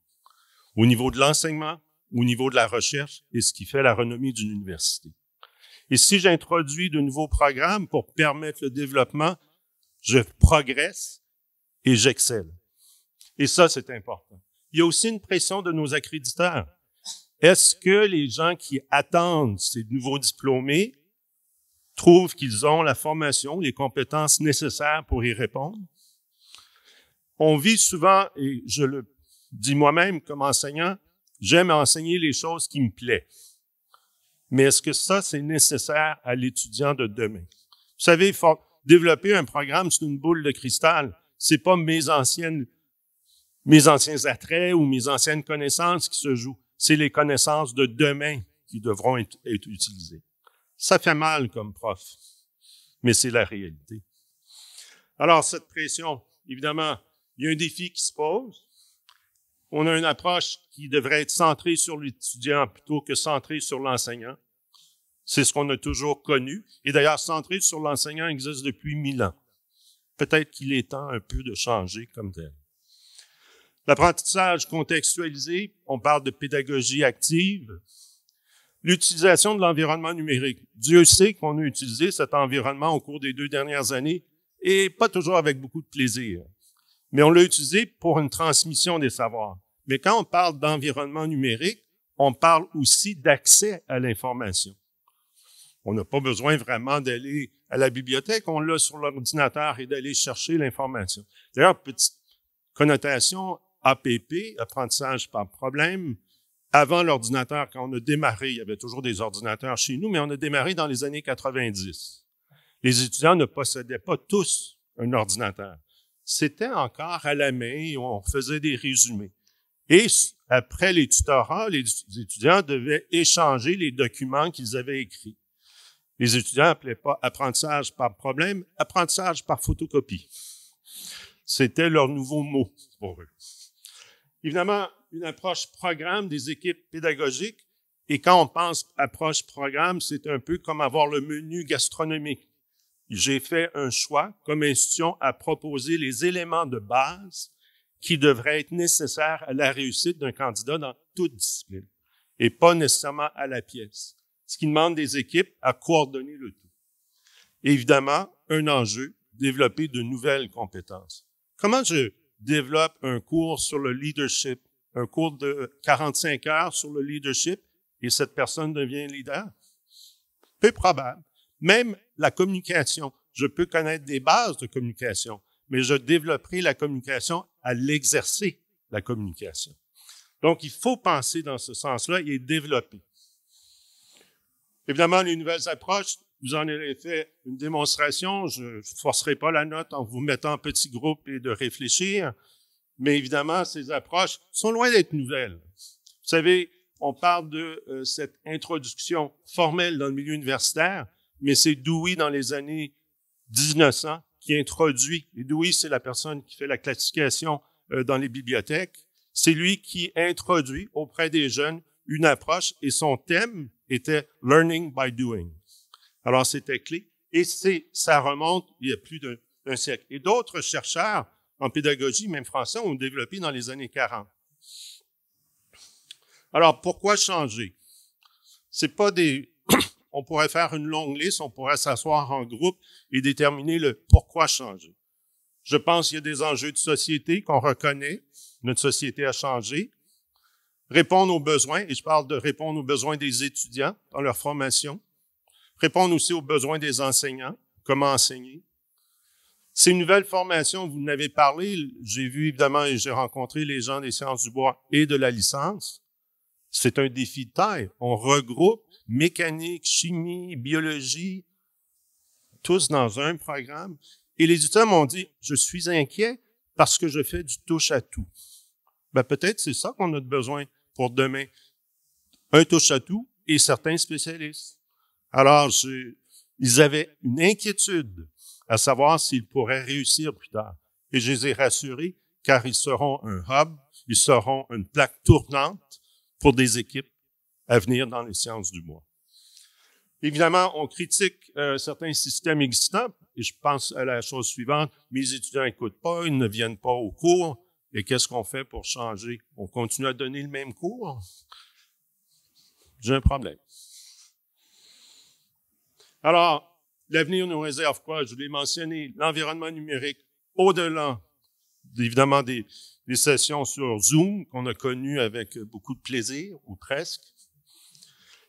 Au niveau de l'enseignement, au niveau de la recherche et ce qui fait la renommée d'une université. Et si j'introduis de nouveaux programmes pour permettre le développement, je progresse et j'excelle. Et ça, c'est important. Il y a aussi une pression de nos accréditeurs. Est-ce que les gens qui attendent ces nouveaux diplômés trouvent qu'ils ont la formation, les compétences nécessaires pour y répondre? On vit souvent, et je le dis moi-même comme enseignant, j'aime enseigner les choses qui me plaisent. Mais est-ce que ça, c'est nécessaire à l'étudiant de demain? Vous savez, développer un programme, c'est une boule de cristal. C'est pas mes anciennes mes anciens attraits ou mes anciennes connaissances qui se jouent. C'est les connaissances de demain qui devront être, utilisées. Ça fait mal comme prof, mais c'est la réalité. Alors, cette pression, évidemment, il y a un défi qui se pose. On a une approche qui devrait être centrée sur l'étudiant plutôt que centrée sur l'enseignant. C'est ce qu'on a toujours connu. Et d'ailleurs, centrée sur l'enseignant existe depuis mille ans. Peut-être qu'il est temps un peu de changer comme tel. L'apprentissage contextualisé, on parle de pédagogie active. L'utilisation de l'environnement numérique. Dieu sait qu'on a utilisé cet environnement au cours des deux dernières années et pas toujours avec beaucoup de plaisir. Mais on l'a utilisé pour une transmission des savoirs. Mais quand on parle d'environnement numérique, on parle aussi d'accès à l'information. On n'a pas besoin vraiment d'aller à la bibliothèque, on l'a sur l'ordinateur et d'aller chercher l'information. D'ailleurs, petite connotation APP, apprentissage par problème. Avant l'ordinateur, quand on a démarré, il y avait toujours des ordinateurs chez nous, mais on a démarré dans les années 90. Les étudiants ne possédaient pas tous un ordinateur. C'était encore à la main, on faisait des résumés. Et après les tutorats, les étudiants devaient échanger les documents qu'ils avaient écrits. Les étudiants n'appelaient pas apprentissage par problème, apprentissage par photocopie. C'était leur nouveau mot pour eux. Évidemment, une approche programme des équipes pédagogiques. Et quand on pense approche programme, c'est un peu comme avoir le menu gastronomique. J'ai fait un choix comme institution à proposer les éléments de base qui devraient être nécessaires à la réussite d'un candidat dans toute discipline et pas nécessairement à la pièce, ce qui demande des équipes à coordonner le tout. Évidemment, un enjeu, développer de nouvelles compétences. Comment je développe un cours sur le leadership, un cours de 45 heures sur le leadership, et cette personne devient leader? Peu probable. Même la communication. Je peux connaître des bases de communication, mais je développerai la communication à l'exercer, la communication. Donc, il faut penser dans ce sens-là et développer. Évidemment, les nouvelles approches vous en avez fait une démonstration. Je ne forcerai pas la note en vous mettant en petits groupes et de réfléchir. Mais évidemment, ces approches sont loin d'être nouvelles. Vous savez, on parle de euh, cette introduction formelle dans le milieu universitaire, mais c'est Dewey dans les années 1900 qui introduit. Et Dewey, c'est la personne qui fait la classification euh, dans les bibliothèques. C'est lui qui introduit auprès des jeunes une approche et son thème était Learning by Doing. Alors, c'était clé. Et c'est, ça remonte il y a plus d'un siècle. Et d'autres chercheurs en pédagogie, même français, ont développé dans les années 40. Alors, pourquoi changer? C'est pas des, [CLEARS THROAT] on pourrait faire une longue liste, on pourrait s'asseoir en groupe et déterminer le pourquoi changer. Je pense qu'il y a des enjeux de société qu'on reconnaît. Notre société a changé. Répondre aux besoins, et je parle de répondre aux besoins des étudiants dans leur formation répondre aussi aux besoins des enseignants, comment enseigner. Ces nouvelles formations, vous en avez parlé, j'ai vu évidemment et j'ai rencontré les gens des sciences du bois et de la licence. C'est un défi de taille. On regroupe mécanique, chimie, biologie, tous dans un programme. Et les étudiants m'ont dit, je suis inquiet parce que je fais du touche à tout. Ben, peut-être c'est ça qu'on a besoin pour demain. Un touche à tout et certains spécialistes. Alors, ils avaient une inquiétude à savoir s'ils pourraient réussir plus tard. Et je les ai rassurés, car ils seront un hub, ils seront une plaque tournante pour des équipes à venir dans les sciences du mois. Évidemment, on critique euh, certains systèmes existants, et je pense à la chose suivante, mes étudiants n'écoutent pas, ils ne viennent pas au cours, et qu'est-ce qu'on fait pour changer? On continue à donner le même cours? J'ai un problème. Alors, l'avenir nous réserve quoi? Je l'ai mentionné, l'environnement numérique, au-delà, évidemment, des, sessions sur Zoom qu'on a connues avec beaucoup de plaisir, ou presque,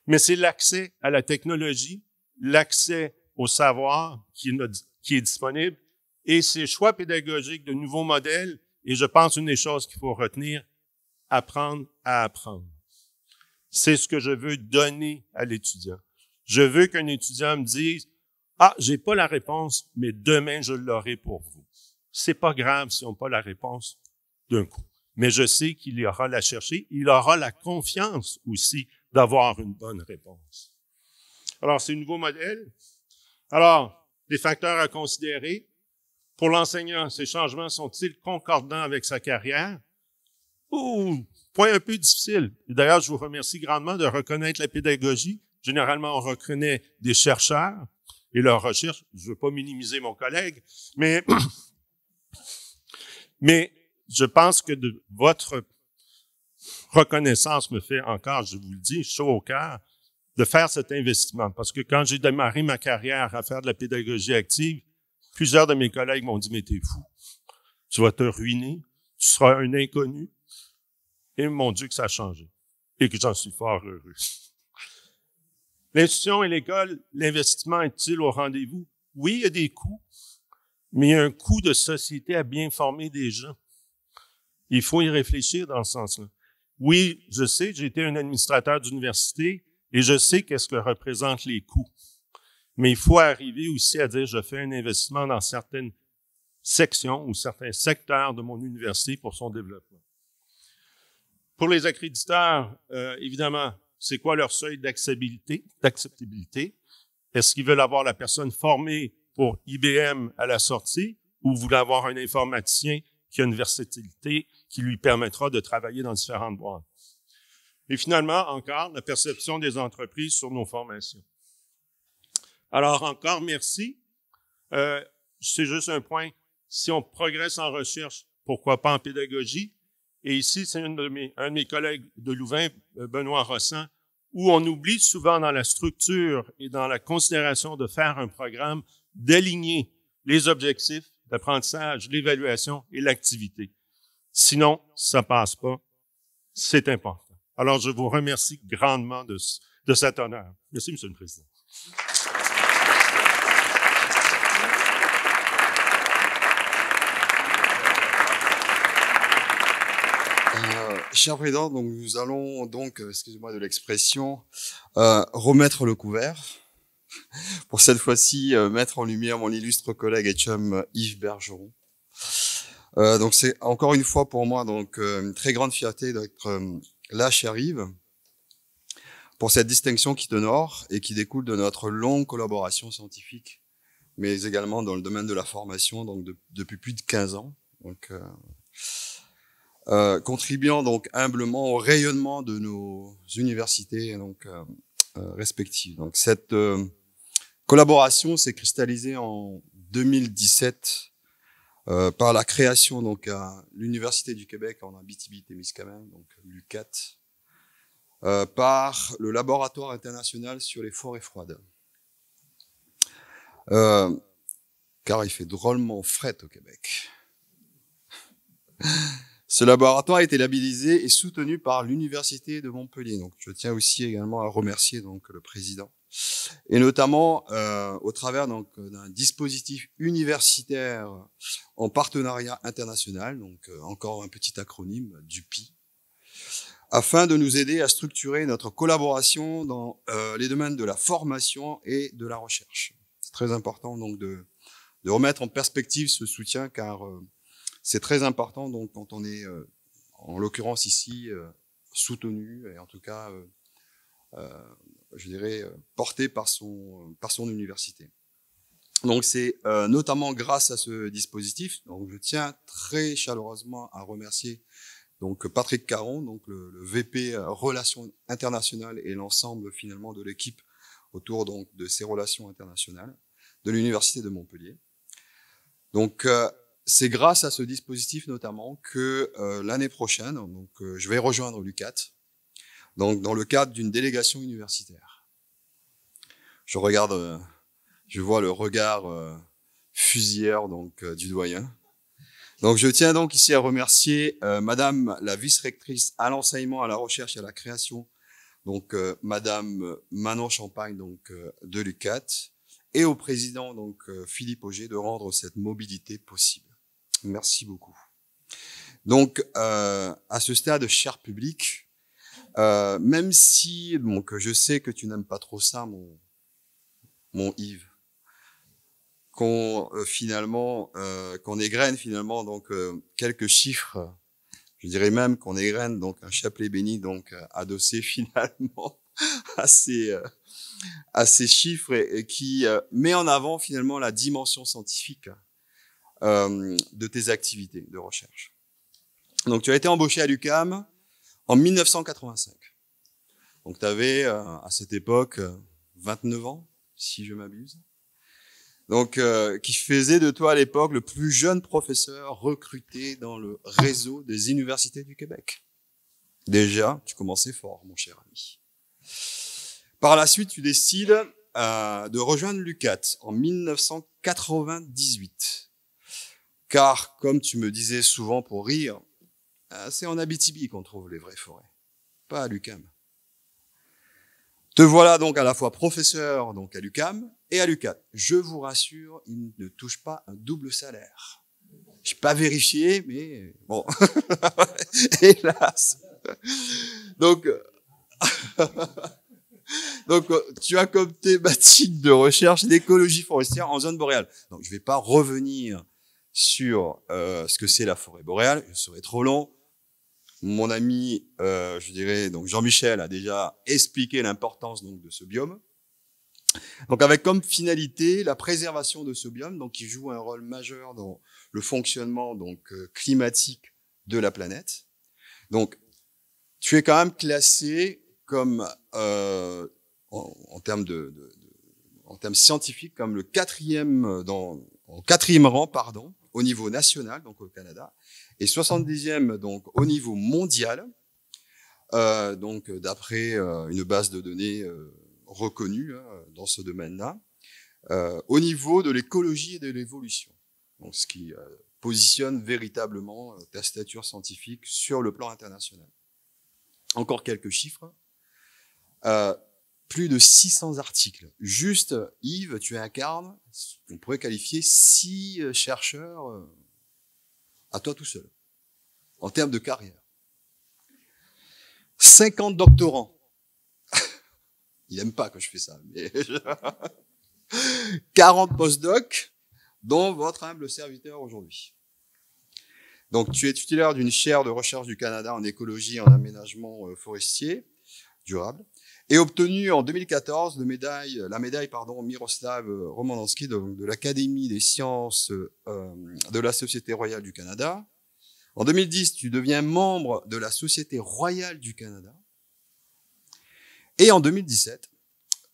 mais c'est l'accès à la technologie, l'accès au savoir qui qui est disponible et ces choix pédagogiques de nouveaux modèles. Et je pense une des choses qu'il faut retenir, apprendre à apprendre. C'est ce que je veux donner à l'étudiant. Je veux qu'un étudiant me dise, ah, j'ai pas la réponse, mais demain je l'aurai pour vous. C'est pas grave si on pas la réponse d'un coup. Mais je sais qu'il y aura la chercher. Il aura la confiance aussi d'avoir une bonne réponse. Alors, c'est un nouveau modèle. Alors, des facteurs à considérer. Pour l'enseignant, ces changements sont-ils concordants avec sa carrière? Oh, point un peu difficile. D'ailleurs, je vous remercie grandement de reconnaître la pédagogie Généralement, on reconnaît des chercheurs et leurs recherches. Je ne veux pas minimiser mon collègue, mais, [CLEARS THROAT] mais je pense que votre reconnaissance me fait encore, je vous le dis, chaud au cœur, de faire cet investissement. Parce que quand j'ai démarré ma carrière à faire de la pédagogie active, plusieurs de mes collègues m'ont dit, mais t'es fou, tu vas te ruiner, tu seras un inconnu. Et mon Dieu que ça a changé et que j'en suis fort heureux. L'institution et l'école, l'investissement est-il au rendez-vous? Oui, il y a des coûts, mais il y a un coût de société à bien former des gens. Il faut y réfléchir dans ce sens-là. Oui, je sais, j'ai été un administrateur d'université et je sais qu'est-ce que représentent les coûts. Mais il faut arriver aussi à dire, je fais un investissement dans certaines sections ou certains secteurs de mon université pour son développement. Pour les accréditeurs, euh, évidemment, c'est quoi leur seuil d'acceptabilité? Est-ce qu'ils veulent avoir la personne formée pour IBM à la sortie ou voulez avoir un informaticien qui a une versatilité qui lui permettra de travailler dans différentes branches Et finalement, encore, la perception des entreprises sur nos formations. Alors, encore merci. Euh, c'est juste un point. Si on progresse en recherche, pourquoi pas en pédagogie? Et ici, c'est un, de mes, un de mes collègues de Louvain, euh, Benoît Rossin, où on oublie souvent dans la structure et dans la considération de faire un programme d'aligner les objectifs d'apprentissage, l'évaluation et l'activité. Sinon, ça passe pas. C'est important. Alors, je vous remercie grandement de, de cet honneur. Merci, Monsieur le Président. Euh, cher président, donc nous allons donc, euh, excusez-moi de l'expression, euh, remettre le couvert [LAUGHS] pour cette fois-ci mettre en lumière mon illustre collègue et chum Yves Bergeron. donc c'est encore une fois pour moi donc une très grande fierté d'être là, cher Yves, pour cette distinction qui t'honore et qui découle de notre longue collaboration scientifique, mais également dans le domaine de la formation, donc depuis plus de 15 ans. Donc euh, contribuant donc humblement au rayonnement de nos universités donc euh, euh, respectives. Donc cette collaboration s'est cristallisée en 2017 par la création donc à l'université du Québec en Abitibi-Témiscamingue, donc l'UCAT, par le laboratoire international sur les forêts froides. Euh, car il fait drôlement fret au Québec. [LAUGHS] Ce laboratoire a été labellisé et soutenu par l'université de Montpellier. Donc, je tiens aussi également à remercier donc le président et notamment euh, au travers donc d'un dispositif universitaire en partenariat international. Donc, euh, encore un petit acronyme du PI, afin de nous aider à structurer notre collaboration dans euh, les domaines de la formation et de la recherche. C'est très important donc de, de remettre en perspective ce soutien car euh, c'est très important donc quand on est, euh, en l'occurrence ici, euh, soutenu et en tout cas, euh, je dirais, porté par son, par son université. Donc c'est notamment grâce à ce dispositif. Donc je tiens très chaleureusement à remercier donc Patrick Caron, donc le, VP relations internationales et l'ensemble finalement de l'équipe autour donc de ces relations internationales de l'université de Montpellier. Donc c'est grâce à ce dispositif notamment que euh, l'année prochaine, donc euh, je vais rejoindre l'UCAT, donc dans le cadre d'une délégation universitaire. Je regarde, euh, je vois le regard fusilleur donc du doyen. Donc je tiens donc ici à remercier Madame la vice-rectrice à l'enseignement, à la recherche et à la création, donc Madame Manon Champagne donc de l'UCAT, et au président donc Philippe Auger de rendre cette mobilité possible. Merci beaucoup. Donc, euh, à ce stade, cher public, euh, même si donc, je sais que tu n'aimes pas trop ça, mon, mon Yves, qu'on euh, finalement, qu'on égrène finalement donc quelques chiffres, je dirais même qu'on égrène donc un chapelet béni donc adossé [LAUGHS] finalement à ces à ces chiffres et qui met en avant finalement la dimension scientifique euh, de tes activités de recherche. Donc tu as été embauché à l'UCAM en 1985. Donc tu avais euh, à cette époque 29 euh, ans, si je m'abuse. Donc qui faisait de toi à l'époque le plus jeune professeur recruté dans le réseau des universités du Québec. Déjà, tu commençais fort, mon cher ami. Par la suite, tu décides de rejoindre l'UCAT en 1998. Car, comme tu me disais souvent pour rire, ah, c'est en Abitibi qu'on trouve les vraies forêts, pas à l'UCAM. Te voilà donc à la fois professeur donc à l'UCAM et à l'UCAM. Je vous rassure, il ne touche pas un double salaire. J'ai pas vérifié, mais bon, [LAUGHS] hélas. Donc, [LAUGHS] donc tu as comme thématique de recherche d'écologie forestière en zone boréale. Donc je ne vais pas revenir sur euh, ce que c'est la forêt boréale. Je serait trop long. Mon ami, euh, je dirais, donc Jean-Michel a déjà expliqué l'importance donc de ce biome. Donc avec comme finalité la préservation de ce biome, donc qui joue un rôle majeur dans le fonctionnement donc euh, climatique de la planète. Donc tu es quand même classé comme euh, en, en, termes de, en termes scientifiques comme le quatrième euh, dans en quatrième rang, pardon, au niveau national, donc au Canada, et 70e donc au niveau mondial, euh, donc d'après euh, une base de données euh, reconnue hein, dans ce domaine-là, au niveau de l'écologie et de l'évolution, donc ce qui positionne véritablement ta stature scientifique sur le plan international. Encore quelques chiffres plus de 600 articles. Juste, Yves, tu incarnes, on pourrait qualifier six euh, chercheurs euh, à toi tout seul, en termes de carrière. 50 doctorants. [LAUGHS] Il n'aime pas que je fais ça, mais 40 [LAUGHS] postdocs, dont votre humble serviteur aujourd'hui. Donc, tu es titulaire d'une chaire de recherche du Canada en écologie et en aménagement euh, forestier durable et obtenu en 2014 de médaille, la médaille pardon, Miroslav Romanowski de, l'Académie des sciences euh, de la Société royale du Canada. En 2010, tu deviens membre de la Société royale du Canada. Et en 2017,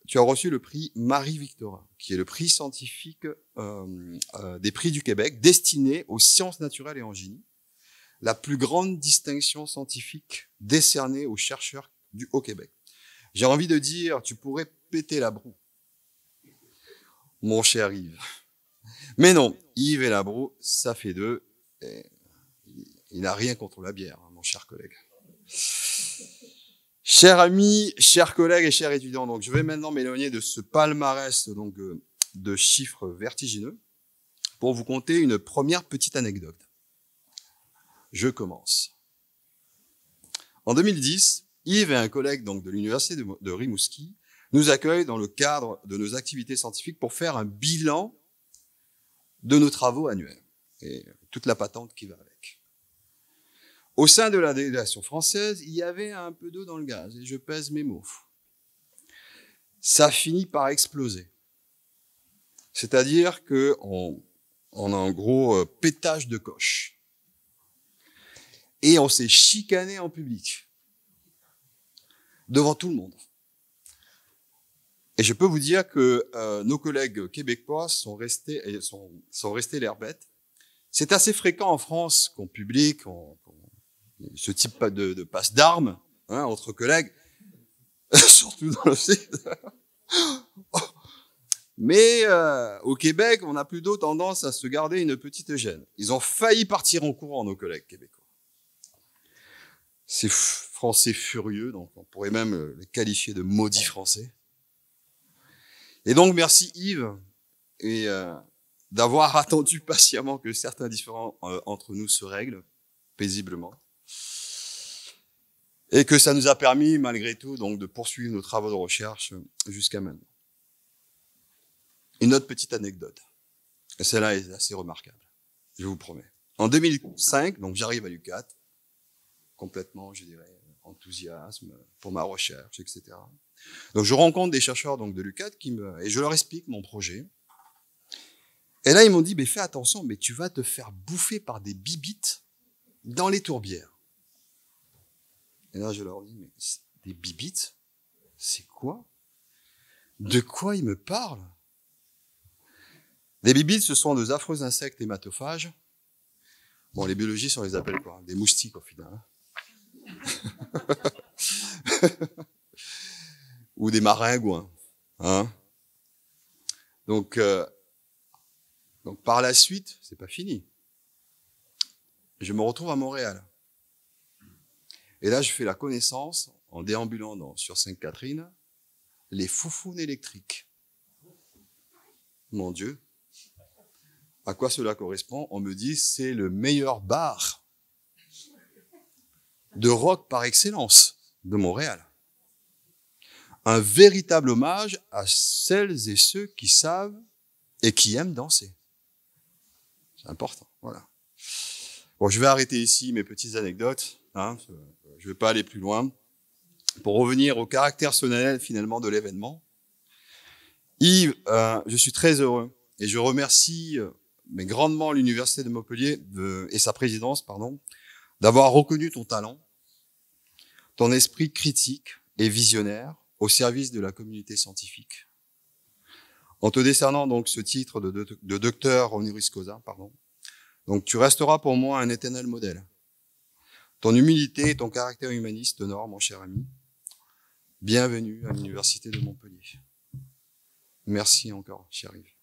tu as reçu le prix Marie-Victorin, qui est le prix scientifique euh, euh, des prix du Québec destiné aux sciences naturelles et en génie, la plus grande distinction scientifique décernée aux chercheurs du Haut-Québec. J'ai envie de dire, tu pourrais péter la broue, mon cher Yves. Mais non, Yves et la broue, ça fait deux. Et il n'a rien contre la bière, hein, mon cher collègue. Cher ami, chers collègues et chers étudiants, donc je vais maintenant m'éloigner de ce palmarès donc euh, de chiffres vertigineux pour vous conter une première petite anecdote. Je commence. En 2010, Yves et un collègue donc de l'université de, Rimouski nous accueillent dans le cadre de nos activités scientifiques pour faire un bilan de nos travaux annuels et toute la patente qui va avec. Au sein de la délégation française, il y avait un peu d'eau dans le gaz et je pèse mes mots. Ça finit par exploser. C'est-à-dire qu'on a un gros euh, pétage de coche. Et on s'est chicané en public devant tout le monde. Et je peux vous dire que euh, nos collègues québécois sont restés, sont, sont restés l'air bête. C'est assez fréquent en France qu'on publie ce type de, de passe d'armes hein, entre collègues, [LAUGHS] surtout dans le sud. Mais euh, au Québec, on a plutôt tendance à se garder une petite gêne. Ils ont failli partir en courant, nos collègues québécois ces Français furieux, donc on pourrait même euh, les qualifier de maudits Français. Et donc merci Yves et euh, d'avoir [LAUGHS] attendu patiemment que certains différents euh, entre nous se règlent paisiblement et que ça nous a permis malgré tout donc de poursuivre nos travaux de recherche jusqu'à maintenant. Une autre petite anecdote. Celle-là est assez remarquable, je vous promets. En 2005, donc j'arrive à l'UCAT, complètement, je dirais, enthousiasme pour ma recherche, etc. Donc je rencontre des chercheurs donc de l'UCAD qui me et je leur explique mon projet. Et là ils m'ont dit mais fais attention mais tu vas te faire bouffer par des bibites dans les tourbières. Et là je leur dis mais des bibites c'est quoi De quoi ils me parlent Des bibites ce sont des affreux insectes hématophages. Bon les biologistes on les appelle quoi Des moustiques au final. Hein. Ou des maringouins. Hein donc, euh, donc, par la suite, c'est pas fini. Je me retrouve à Montréal. Et là, je fais la connaissance, en déambulant sur Sainte-Catherine, les foufounes électriques. Mon Dieu. À quoi cela correspond On me dit, c'est le meilleur bar de rock par excellence de Montréal. Un véritable hommage à celles et ceux qui savent et qui aiment danser. C'est important, voilà. Bon, je vais arrêter ici mes petites anecdotes. Hein. je ne vais pas aller plus loin. Pour revenir au caractère solennel finalement de l'événement, Yves, euh, je suis très heureux et je remercie euh, mais grandement l'université de Montpellier euh, et sa présidence, pardon, d'avoir reconnu ton talent, ton esprit critique et visionnaire au service de la communauté scientifique. En te décernant donc ce titre de, docteur honoris causa, pardon, donc tu resteras pour moi un éternel modèle. Ton humilité et ton caractère humaniste t'honorent, mon cher ami. Bienvenue à l'Université de Montpellier. Merci encore, cher Yves.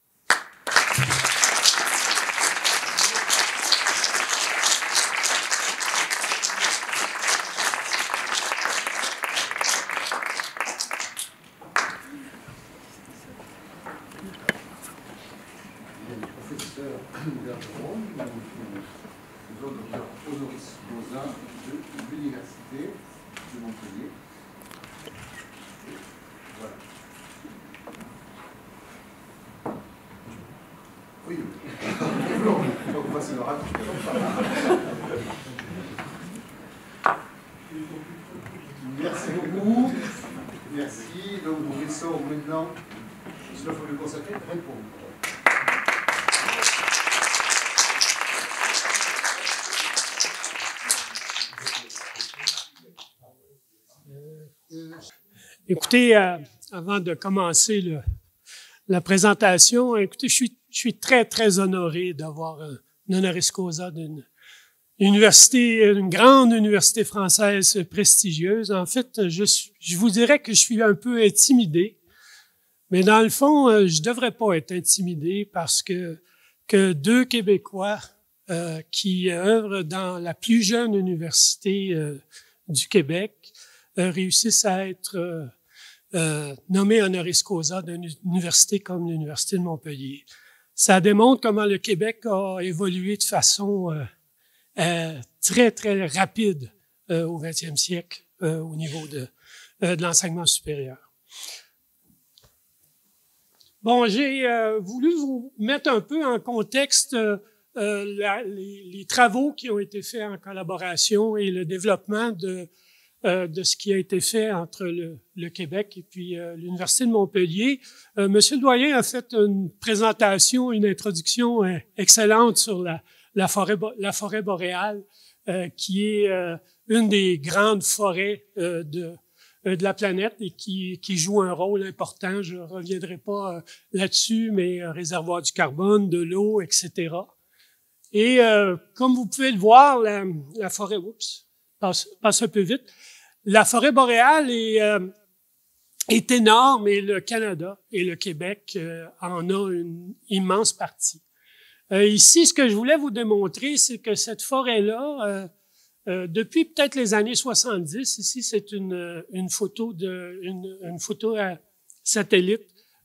Écoutez, euh, avant de commencer la présentation, écoutez, je suis, je suis très, très honoré d'avoir euh, un, honoris causa d'une université, une grande université française prestigieuse. En fait, je, je vous dirais que je suis un peu intimidé, mais dans le fond, euh, je devrais pas être intimidé parce que, que deux Québécois qui œuvrent dans la plus jeune université du Québec réussissent à être euh, nommé honoris causa d'une université comme l'Université de Montpellier. Ça démontre comment le Québec a évolué de façon euh, euh, très, très rapide au 20e siècle au niveau de, l'enseignement supérieur. Bon, j'ai voulu vous mettre un peu en contexte les, travaux qui ont été faits en collaboration et le développement de euh, de ce qui a été fait entre le, Québec et puis euh, l'Université de Montpellier. Euh, Monsieur Doyen a fait une présentation, une introduction euh, excellente sur la, forêt, la forêt boréale, qui est une des grandes forêts de, la planète et qui, joue un rôle important. Je reviendrai pas là-dessus, mais réservoir du carbone, de l'eau, etc. Et comme vous pouvez le voir, la, la forêt... Oups, passe, un peu vite. La forêt boréale est, euh, est énorme et le Canada et le Québec euh, en ont une immense partie. Euh, ici, ce que je voulais vous démontrer, c'est que cette forêt-là, depuis peut-être les années 70, ici c'est une, photo de une, photo à satellite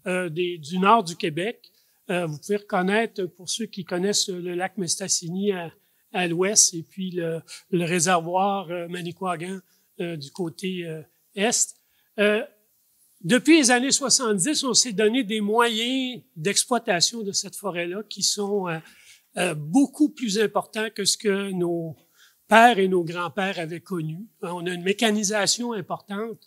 du nord du Québec. vous pouvez reconnaître, pour ceux qui connaissent le lac Mestassini à, à l'ouest et puis le, le réservoir euh, Manicouagan euh, du côté euh, est. Depuis les années 70, on s'est donné des moyens d'exploitation de cette forêt-là qui sont beaucoup plus importants que ce que nos pères et nos grands-pères avaient connu. On a une mécanisation importante.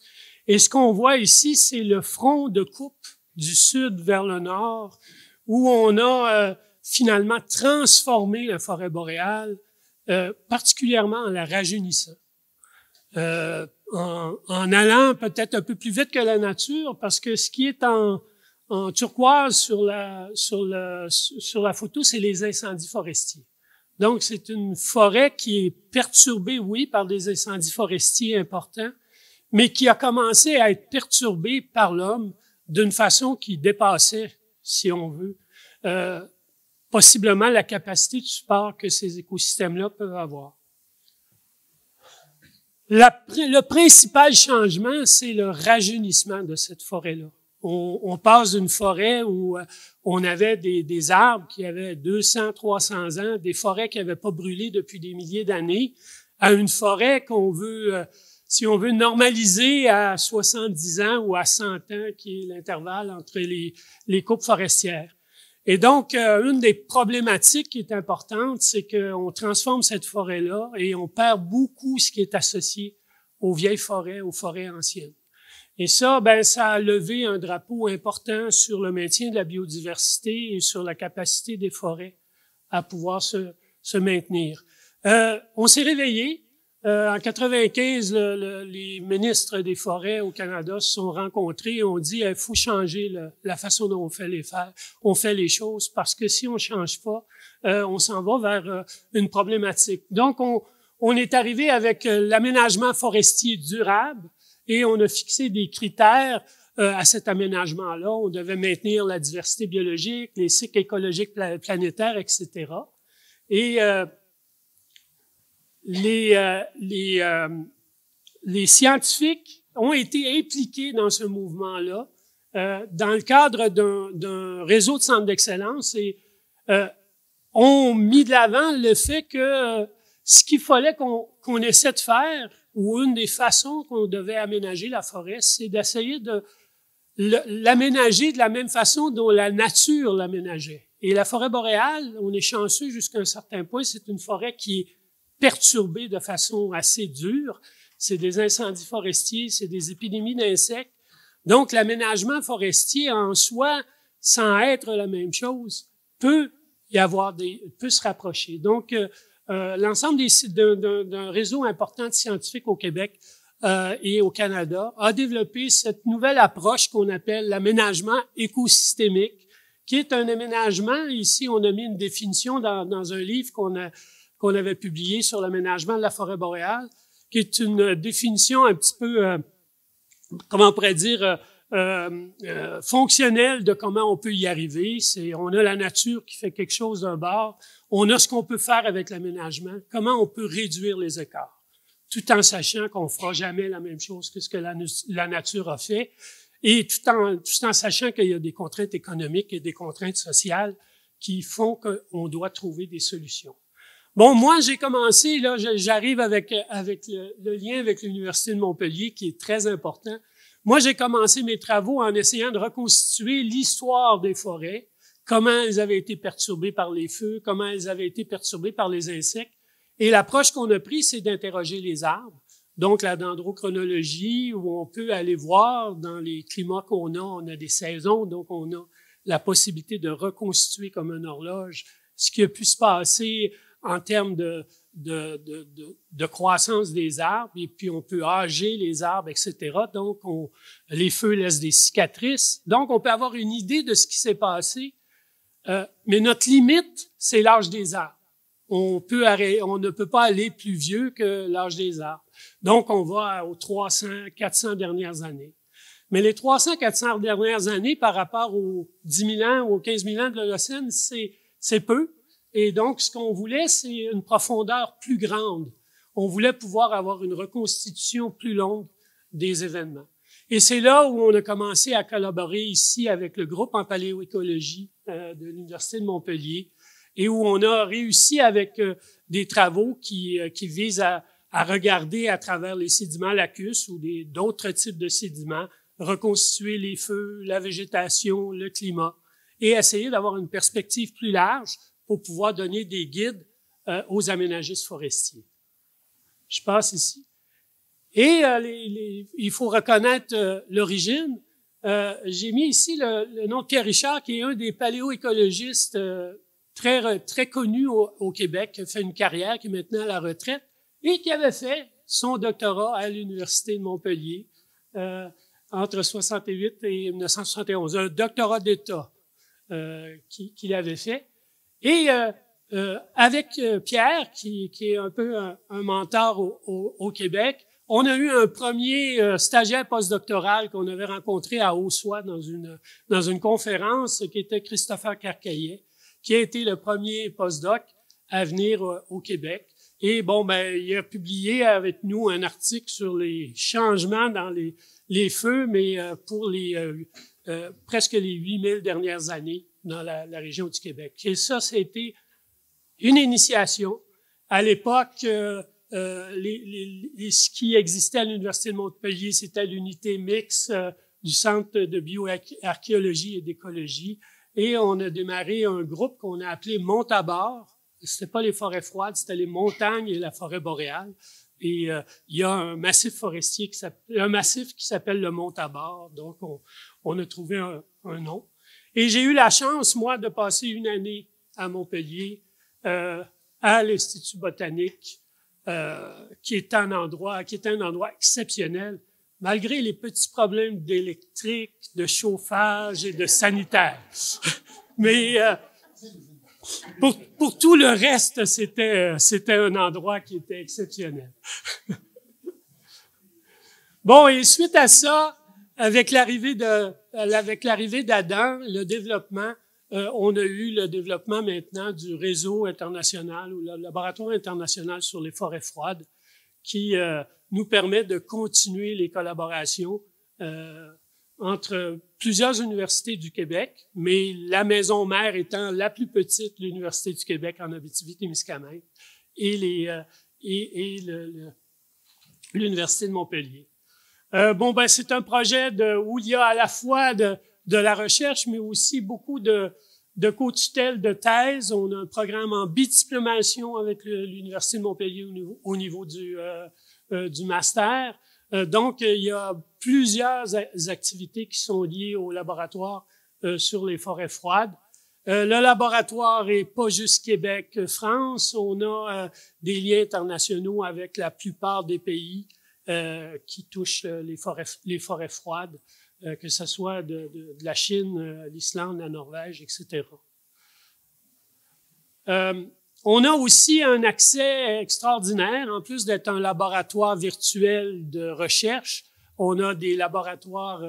Et ce qu'on voit ici, c'est le front de coupe du sud vers le nord, où on a finalement transformer la forêt boréale, euh, particulièrement en la rajeunissant, euh, en, en, allant peut-être un peu plus vite que la nature, parce que ce qui est en, en turquoise sur la, sur, la, sur la photo, c'est les incendies forestiers. Donc, c'est une forêt qui est perturbée, oui, par des incendies forestiers importants, mais qui a commencé à être perturbée par l'homme d'une façon qui dépassait, si on veut, euh, possiblement la capacité de support que ces écosystèmes-là peuvent avoir. le principal changement, c'est le rajeunissement de cette forêt-là. On, passe d'une forêt où euh, on avait des, arbres qui avaient 200, 300 ans, des forêts qui n'avaient pas brûlé depuis des milliers d'années, à une forêt qu'on veut, euh, si on veut normaliser à 70 ans ou à 100 ans, qui est l'intervalle entre les, les coupes forestières. Et donc, euh, une des problématiques qui est importante, c'est qu'on transforme cette forêt-là et on perd beaucoup ce qui est associé aux vieilles forêts, aux forêts anciennes. Et ça, ben, ça a levé un drapeau important sur le maintien de la biodiversité et sur la capacité des forêts à pouvoir se, maintenir. Euh, on s'est réveillé euh, en 95, les ministres des Forêts au Canada se sont rencontrés et ont dit il eh, faut changer la façon dont on fait les faire, on fait les choses parce que si on change pas, euh, on s'en va vers euh, une problématique. Donc on, est arrivé avec l'aménagement forestier durable et on a fixé des critères à cet aménagement-là. On devait maintenir la diversité biologique, les cycles écologiques planétaires, etc. Et les, euh, les, euh, les, scientifiques ont été impliqués dans ce mouvement-là euh, dans le cadre d'un réseau de centres d'excellence et euh, ont mis de l'avant le fait que ce qu'il fallait qu'on essaie de faire, ou une des façons qu'on devait aménager la forêt, c'est d'essayer de l'aménager de la même façon dont la nature l'aménageait. Et la forêt boréale, on est chanceux jusqu'à un certain point, c'est une forêt qui perturbé de façon assez dure. C'est des incendies forestiers, c'est des épidémies d'insectes. Donc, l'aménagement forestier en soi, sans être la même chose, peut y avoir des, peut se rapprocher. Donc, euh, euh l'ensemble d'un réseau important de scientifiques au Québec euh, et au Canada a développé cette nouvelle approche qu'on appelle l'aménagement écosystémique, qui est un aménagement. Ici, on a mis une définition dans, dans un livre qu'on a on avait publié sur l'aménagement de la forêt boréale, qui est une définition un petit peu, euh, comment on pourrait dire, euh, euh, fonctionnelle de comment on peut y arriver. C'est on a la nature qui fait quelque chose d'un bord, on a ce qu'on peut faire avec l'aménagement, comment on peut réduire les écarts, tout en sachant qu'on fera jamais la même chose que ce que la, nature a fait, et tout en tout en sachant qu'il y a des contraintes économiques et des contraintes sociales qui font qu'on doit trouver des solutions. Bon, moi, j'ai commencé, là, j'arrive avec, avec le, lien avec l'Université de Montpellier, qui est très important. Moi, j'ai commencé mes travaux en essayant de reconstituer l'histoire des forêts, comment elles avaient été perturbées par les feux, comment elles avaient été perturbées par les insectes. Et l'approche qu'on a prise, c'est d'interroger les arbres. Donc, la dendrochronologie, où on peut aller voir dans les climats qu'on a, on a des saisons, donc on a la possibilité de reconstituer comme une horloge ce qui a pu se passer en termes de, de, de, de, croissance des arbres, et puis on peut âger les arbres, etc. Donc, on, les feux laissent des cicatrices. Donc, on peut avoir une idée de ce qui s'est passé, euh, mais notre limite, c'est l'âge des arbres. On, peut on ne peut pas aller plus vieux que l'âge des arbres. Donc, on va aux 300, 400 dernières années. Mais les 300, 400 dernières années par rapport aux 10 000 ans ou aux 15 000 ans de l'Holocène, c'est peu. Et donc, ce qu'on voulait, c'est une profondeur plus grande. On voulait pouvoir avoir une reconstitution plus longue des événements. Et c'est là où on a commencé à collaborer ici avec le groupe en paléoécologie euh, de l'Université de Montpellier et où on a réussi avec euh, des travaux euh, qui, visent à, à, regarder à travers les sédiments lacus ou d'autres types de sédiments, reconstituer les feux, la végétation, le climat et essayer d'avoir une perspective plus large pour pouvoir donner des guides euh, aux aménagistes forestiers. Je passe ici. Et euh, il faut reconnaître euh, l'origine. Euh, j'ai mis ici le, nom de Pierre Richard, qui est un des paléoécologistes très, très connu au, Québec, qui a fait une carrière, qui est maintenant à la retraite, et qui avait fait son doctorat à l'Université de Montpellier entre 68 et 1971, un doctorat d'État qu'il avait fait. Et euh, euh avec euh, Pierre, qui, qui, est un peu un, mentor au, au, Québec, on a eu un premier euh, stagiaire postdoctoral qu'on avait rencontré à Ossois dans une, dans une conférence qui était Christopher Carcaillet, qui a été le premier postdoc à venir au Québec. Et bon, ben, il a publié avec nous un article sur les changements dans les, les feux, mais pour les presque les 8000 dernières années dans la, région du Québec. Et ça, c'était une initiation. À l'époque, ce qui existait à l'Université de Montpellier, c'était l'unité mixte euh, du Centre de bioarchéologie et d'écologie. Et on a démarré un groupe qu'on a appelé Ce n'était pas les forêts froides, c'était les montagnes et la forêt boréale. Et euh, il y a un massif forestier qui un massif qui s'appelle le Montabord. Donc, on, a trouvé un nom. Et j'ai eu la chance, moi, de passer une année à Montpellier, euh, à l'Institut botanique, euh, qui est un endroit, qui est un endroit exceptionnel, malgré les petits problèmes d'électrique, de chauffage et de sanitaire. [LAUGHS] Mais euh, pour, pour, tout le reste, c'était, euh, c'était un endroit qui était exceptionnel. [LAUGHS] bon, et suite à ça, avec l'arrivée de, euh, avec l'arrivée d'Adam, le développement, euh, on a eu le développement maintenant du réseau international ou le laboratoire international sur les forêts froides qui euh, nous permet de continuer les collaborations entre plusieurs universités du Québec, mais la maison mère étant la plus petite, l'Université du Québec en Abitibi-Témiscamingue et, les, et l'Université de Montpellier. Euh, bon, ben, c'est un projet de, où il y a à la fois de, de la recherche, mais aussi beaucoup de, de co de thèse. On a un programme en bidiplomation avec l'Université de Montpellier au niveau, du, euh, euh, du master. Euh, donc, il y a plusieurs activités qui sont liées au laboratoire sur les forêts froides. le laboratoire est pas juste Québec-France. On a des liens internationaux avec la plupart des pays euh, qui touchent euh, les forêts, les forêts froides, euh, que ce soit de, de la Chine, l'Islande, la Norvège, etc. on a aussi un accès extraordinaire, en plus d'être un laboratoire virtuel de recherche, on a des laboratoires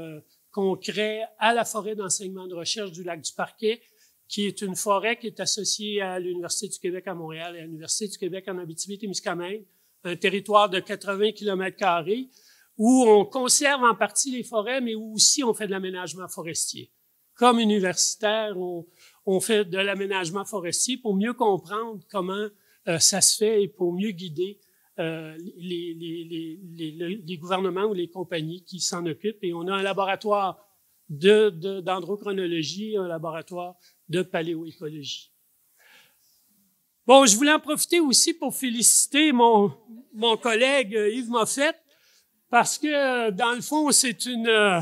concrets à la forêt d'enseignement de recherche du lac du Parquet, qui est une forêt qui est associée à l'Université du Québec à Montréal et à l'Université du Québec en Abitibi-Témiscamingue un territoire de 80 km où on conserve en partie les forêts, mais où aussi on fait de l'aménagement forestier. Comme universitaire, on, fait de l'aménagement forestier pour mieux comprendre comment euh, ça se fait et pour mieux guider euh, les, gouvernements ou les compagnies qui s'en occupent. Et on a un laboratoire d'endrochronologie et un laboratoire de paléoécologie. Bon, je voulais en profiter aussi pour féliciter mon, mon collègue euh, Yves Moffett, parce que, euh, dans le fond, c'est une... Euh,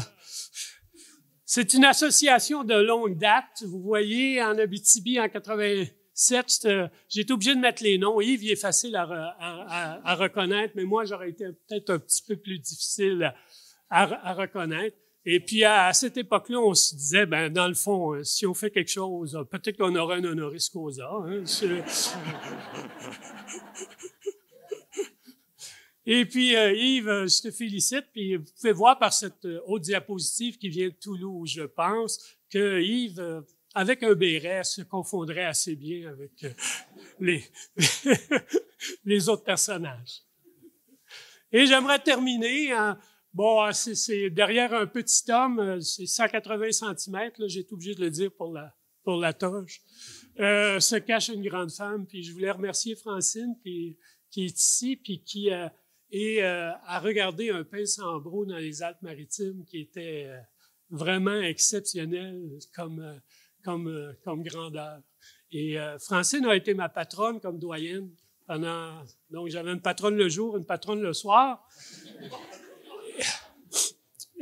c'est une association de longue date. Vous voyez, en Abitibi, en 87, j'ai été obligé de mettre les noms. Yves, il est facile à, à, à reconnaître, mais moi, j'aurais été peut-être un petit peu plus difficile à, à reconnaître. Et puis à, cette époque-là, on se disait, ben dans le fond, euh, si on fait quelque chose, euh, peut-être qu'on aura un honoris causa. Hein, [LAUGHS] Et puis, euh, Yves, je te félicite. Puis, vous pouvez voir par cette haute diapositive qui vient de Toulouse, je pense, que Yves, avec un béret, se confondrait assez bien avec les, [LAUGHS] les autres personnages. Et j'aimerais terminer en, Bon, euh, c'est derrière un petit homme, euh, c'est 180 cm, j'ai été obligé de le dire pour la, pour la toge, euh, se cache une grande femme. Puis je voulais remercier Francine qui, qui est ici, puis qui a, et, a regardé un pain sans brou dans les Alpes-Maritimes qui était vraiment exceptionnel comme, comme, comme grandeur. Et Francine a été ma patronne comme doyenne pendant. Donc j'avais une patronne le jour, une patronne le soir.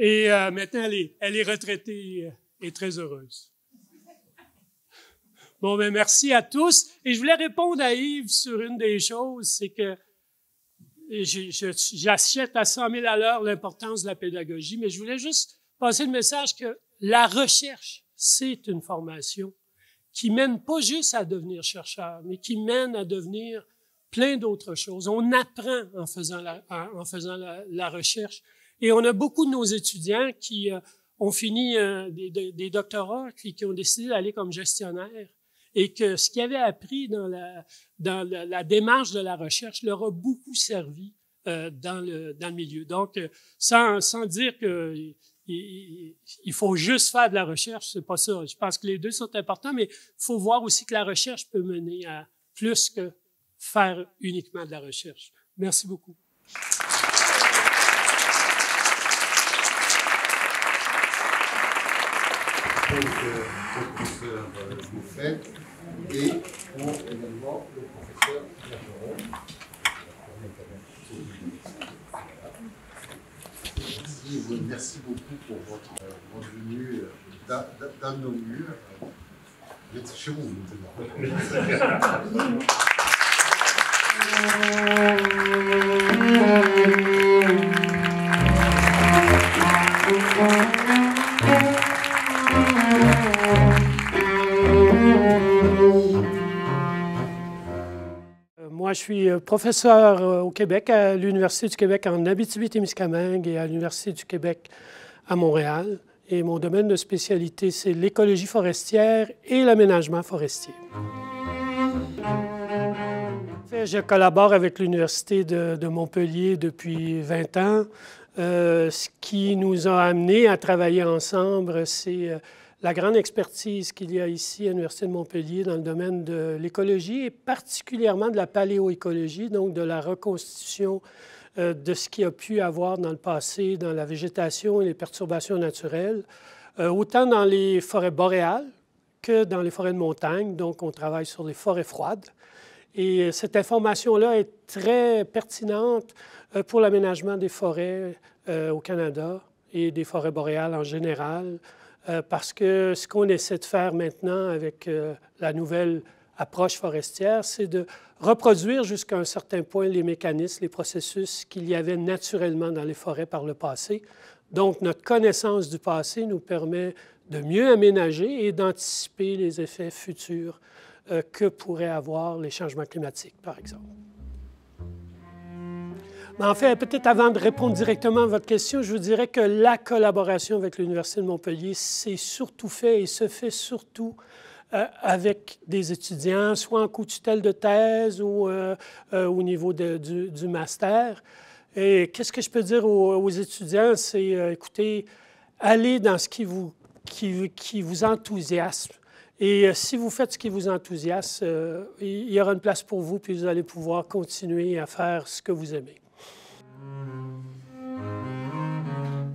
Et euh, maintenant, elle est, retraitée euh, et très heureuse. Bon, mais ben, merci à tous. Et je voulais répondre à Yves sur une des choses, c'est que j'achète à 100 000 à l'heure l'importance de la pédagogie, mais je voulais juste passer le message que la recherche, c'est une formation qui mène pas juste à devenir chercheur, mais qui mène à devenir plein d'autres choses. On apprend en faisant en faisant la recherche. Et on a beaucoup de nos étudiants qui euh, ont fini euh, des, doctorats qui, qui ont décidé d'aller comme gestionnaire et que ce qu'ils avaient appris dans la, démarche de la recherche leur a beaucoup servi euh, dans, le, milieu. Donc, sans, dire que faut juste faire de la recherche, c'est pas ça. Je pense que les deux sont importants, mais il faut voir aussi que la recherche peut mener à plus que faire uniquement de la recherche. Merci beaucoup. conseil euh, que le professeur vous fait et pour également le professeur Bergeron. Merci, euh, merci beaucoup pour votre, euh, votre venue dans nos murs. Vous êtes chez vous maintenant. je suis euh, professeur euh, au Québec, à l'Université du Québec en Abitibi-Témiscamingue et à l'Université du Québec à Montréal. Et mon domaine de spécialité, c'est l'écologie forestière et l'aménagement forestier. Je collabore avec l'Université de, Montpellier depuis 20 ans. Euh, ce qui nous a amenés à travailler ensemble, c'est la grande expertise qu'il y a ici à l'Université de Montpellier dans le domaine de l'écologie et particulièrement de la paléoécologie, donc de la reconstitution euh, de ce qui a pu avoir dans le passé dans la végétation et les perturbations naturelles, euh, autant dans les forêts boréales que dans les forêts de montagne. Donc, on travaille sur les forêts froides. Et euh, cette information-là est très pertinente pour l'aménagement des forêts au Canada et des forêts boréales en général, euh, parce que ce qu'on essaie de faire maintenant avec euh, la nouvelle approche forestière, c'est de reproduire jusqu'à un certain point les mécanismes, les processus qu'il y avait naturellement dans les forêts par le passé. Donc, notre connaissance du passé nous permet de mieux aménager et d'anticiper les effets futurs euh, que pourraient avoir les changements climatiques, par exemple. Mais en fait, peut-être avant de répondre directement à votre question, je vous dirais que la collaboration avec l'Université de Montpellier s'est surtout fait et se fait surtout euh, avec des étudiants, soit en co-tutelle de thèse ou euh, euh, au niveau du, master. Et qu'est-ce que je peux dire aux, étudiants? C'est, écoutez, allez dans ce qui vous, qui, qui vous enthousiasme. Et si vous faites ce qui vous enthousiasme, il y aura une place pour vous, puis vous allez pouvoir continuer à faire ce que vous aimez.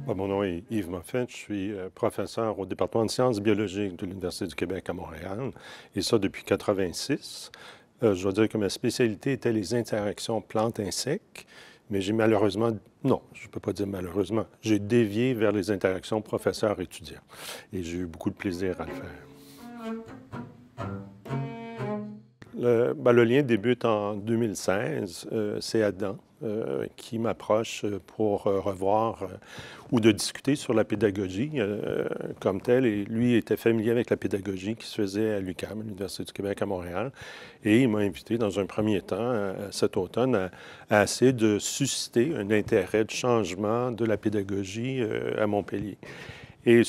Ah, mon nom est Yves Moffin, je suis euh, professeur au département de sciences biologiques de l'Université du Québec à Montréal, et ça depuis 1986. Euh, je dois dire que ma spécialité était les interactions plantes-insectes, mais j'ai malheureusement, non, je ne peux pas dire malheureusement, j'ai dévié vers les interactions professeur-étudiant, et j'ai eu beaucoup de plaisir à le faire. Le, ben, lien débute en 2016, c'est euh, c'est Adam euh, qui m'approche pour euh, revoir euh, ou de discuter sur la pédagogie comme telle. Et lui était familier avec la pédagogie qui se faisait à l'UQAM, l'Université du Québec à Montréal. Et il m'a invité dans un premier temps, cet automne, à, à, essayer de susciter un intérêt de changement de la pédagogie à Montpellier. Et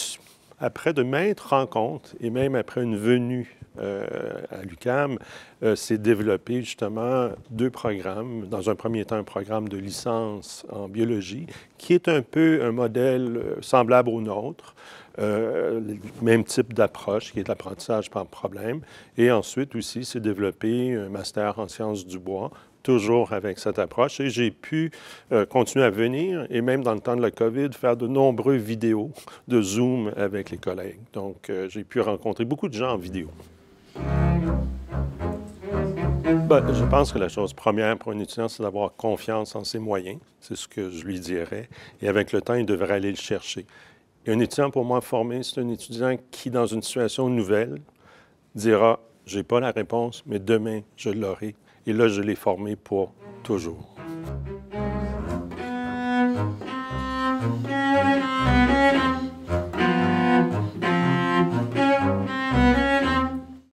après de maintes rencontres et même après une venue euh, à l'UCAM, s'est euh, développé justement deux programmes. Dans un premier temps, un programme de licence en biologie, qui est un peu un modèle euh, semblable au nôtre. le même type d'approche qui est l'apprentissage par problème. Et ensuite aussi, s'est développé un master en sciences du bois, toujours avec cette approche. Et j'ai pu continuer à venir et même dans le temps de la COVID, faire de nombreuses vidéos de Zoom avec les collègues. Donc, j'ai pu rencontrer beaucoup de gens en vidéo. Ben, je pense que la chose première pour un étudiant, c'est d'avoir confiance en ses moyens. C'est ce que je lui dirais. Et avec le temps, il devrait aller le chercher. un étudiant, pour moi, formé, c'est un étudiant qui, dans une situation nouvelle, dira J'ai pas la réponse, mais demain, je l'aurai. Et là, je l'ai formé pour toujours.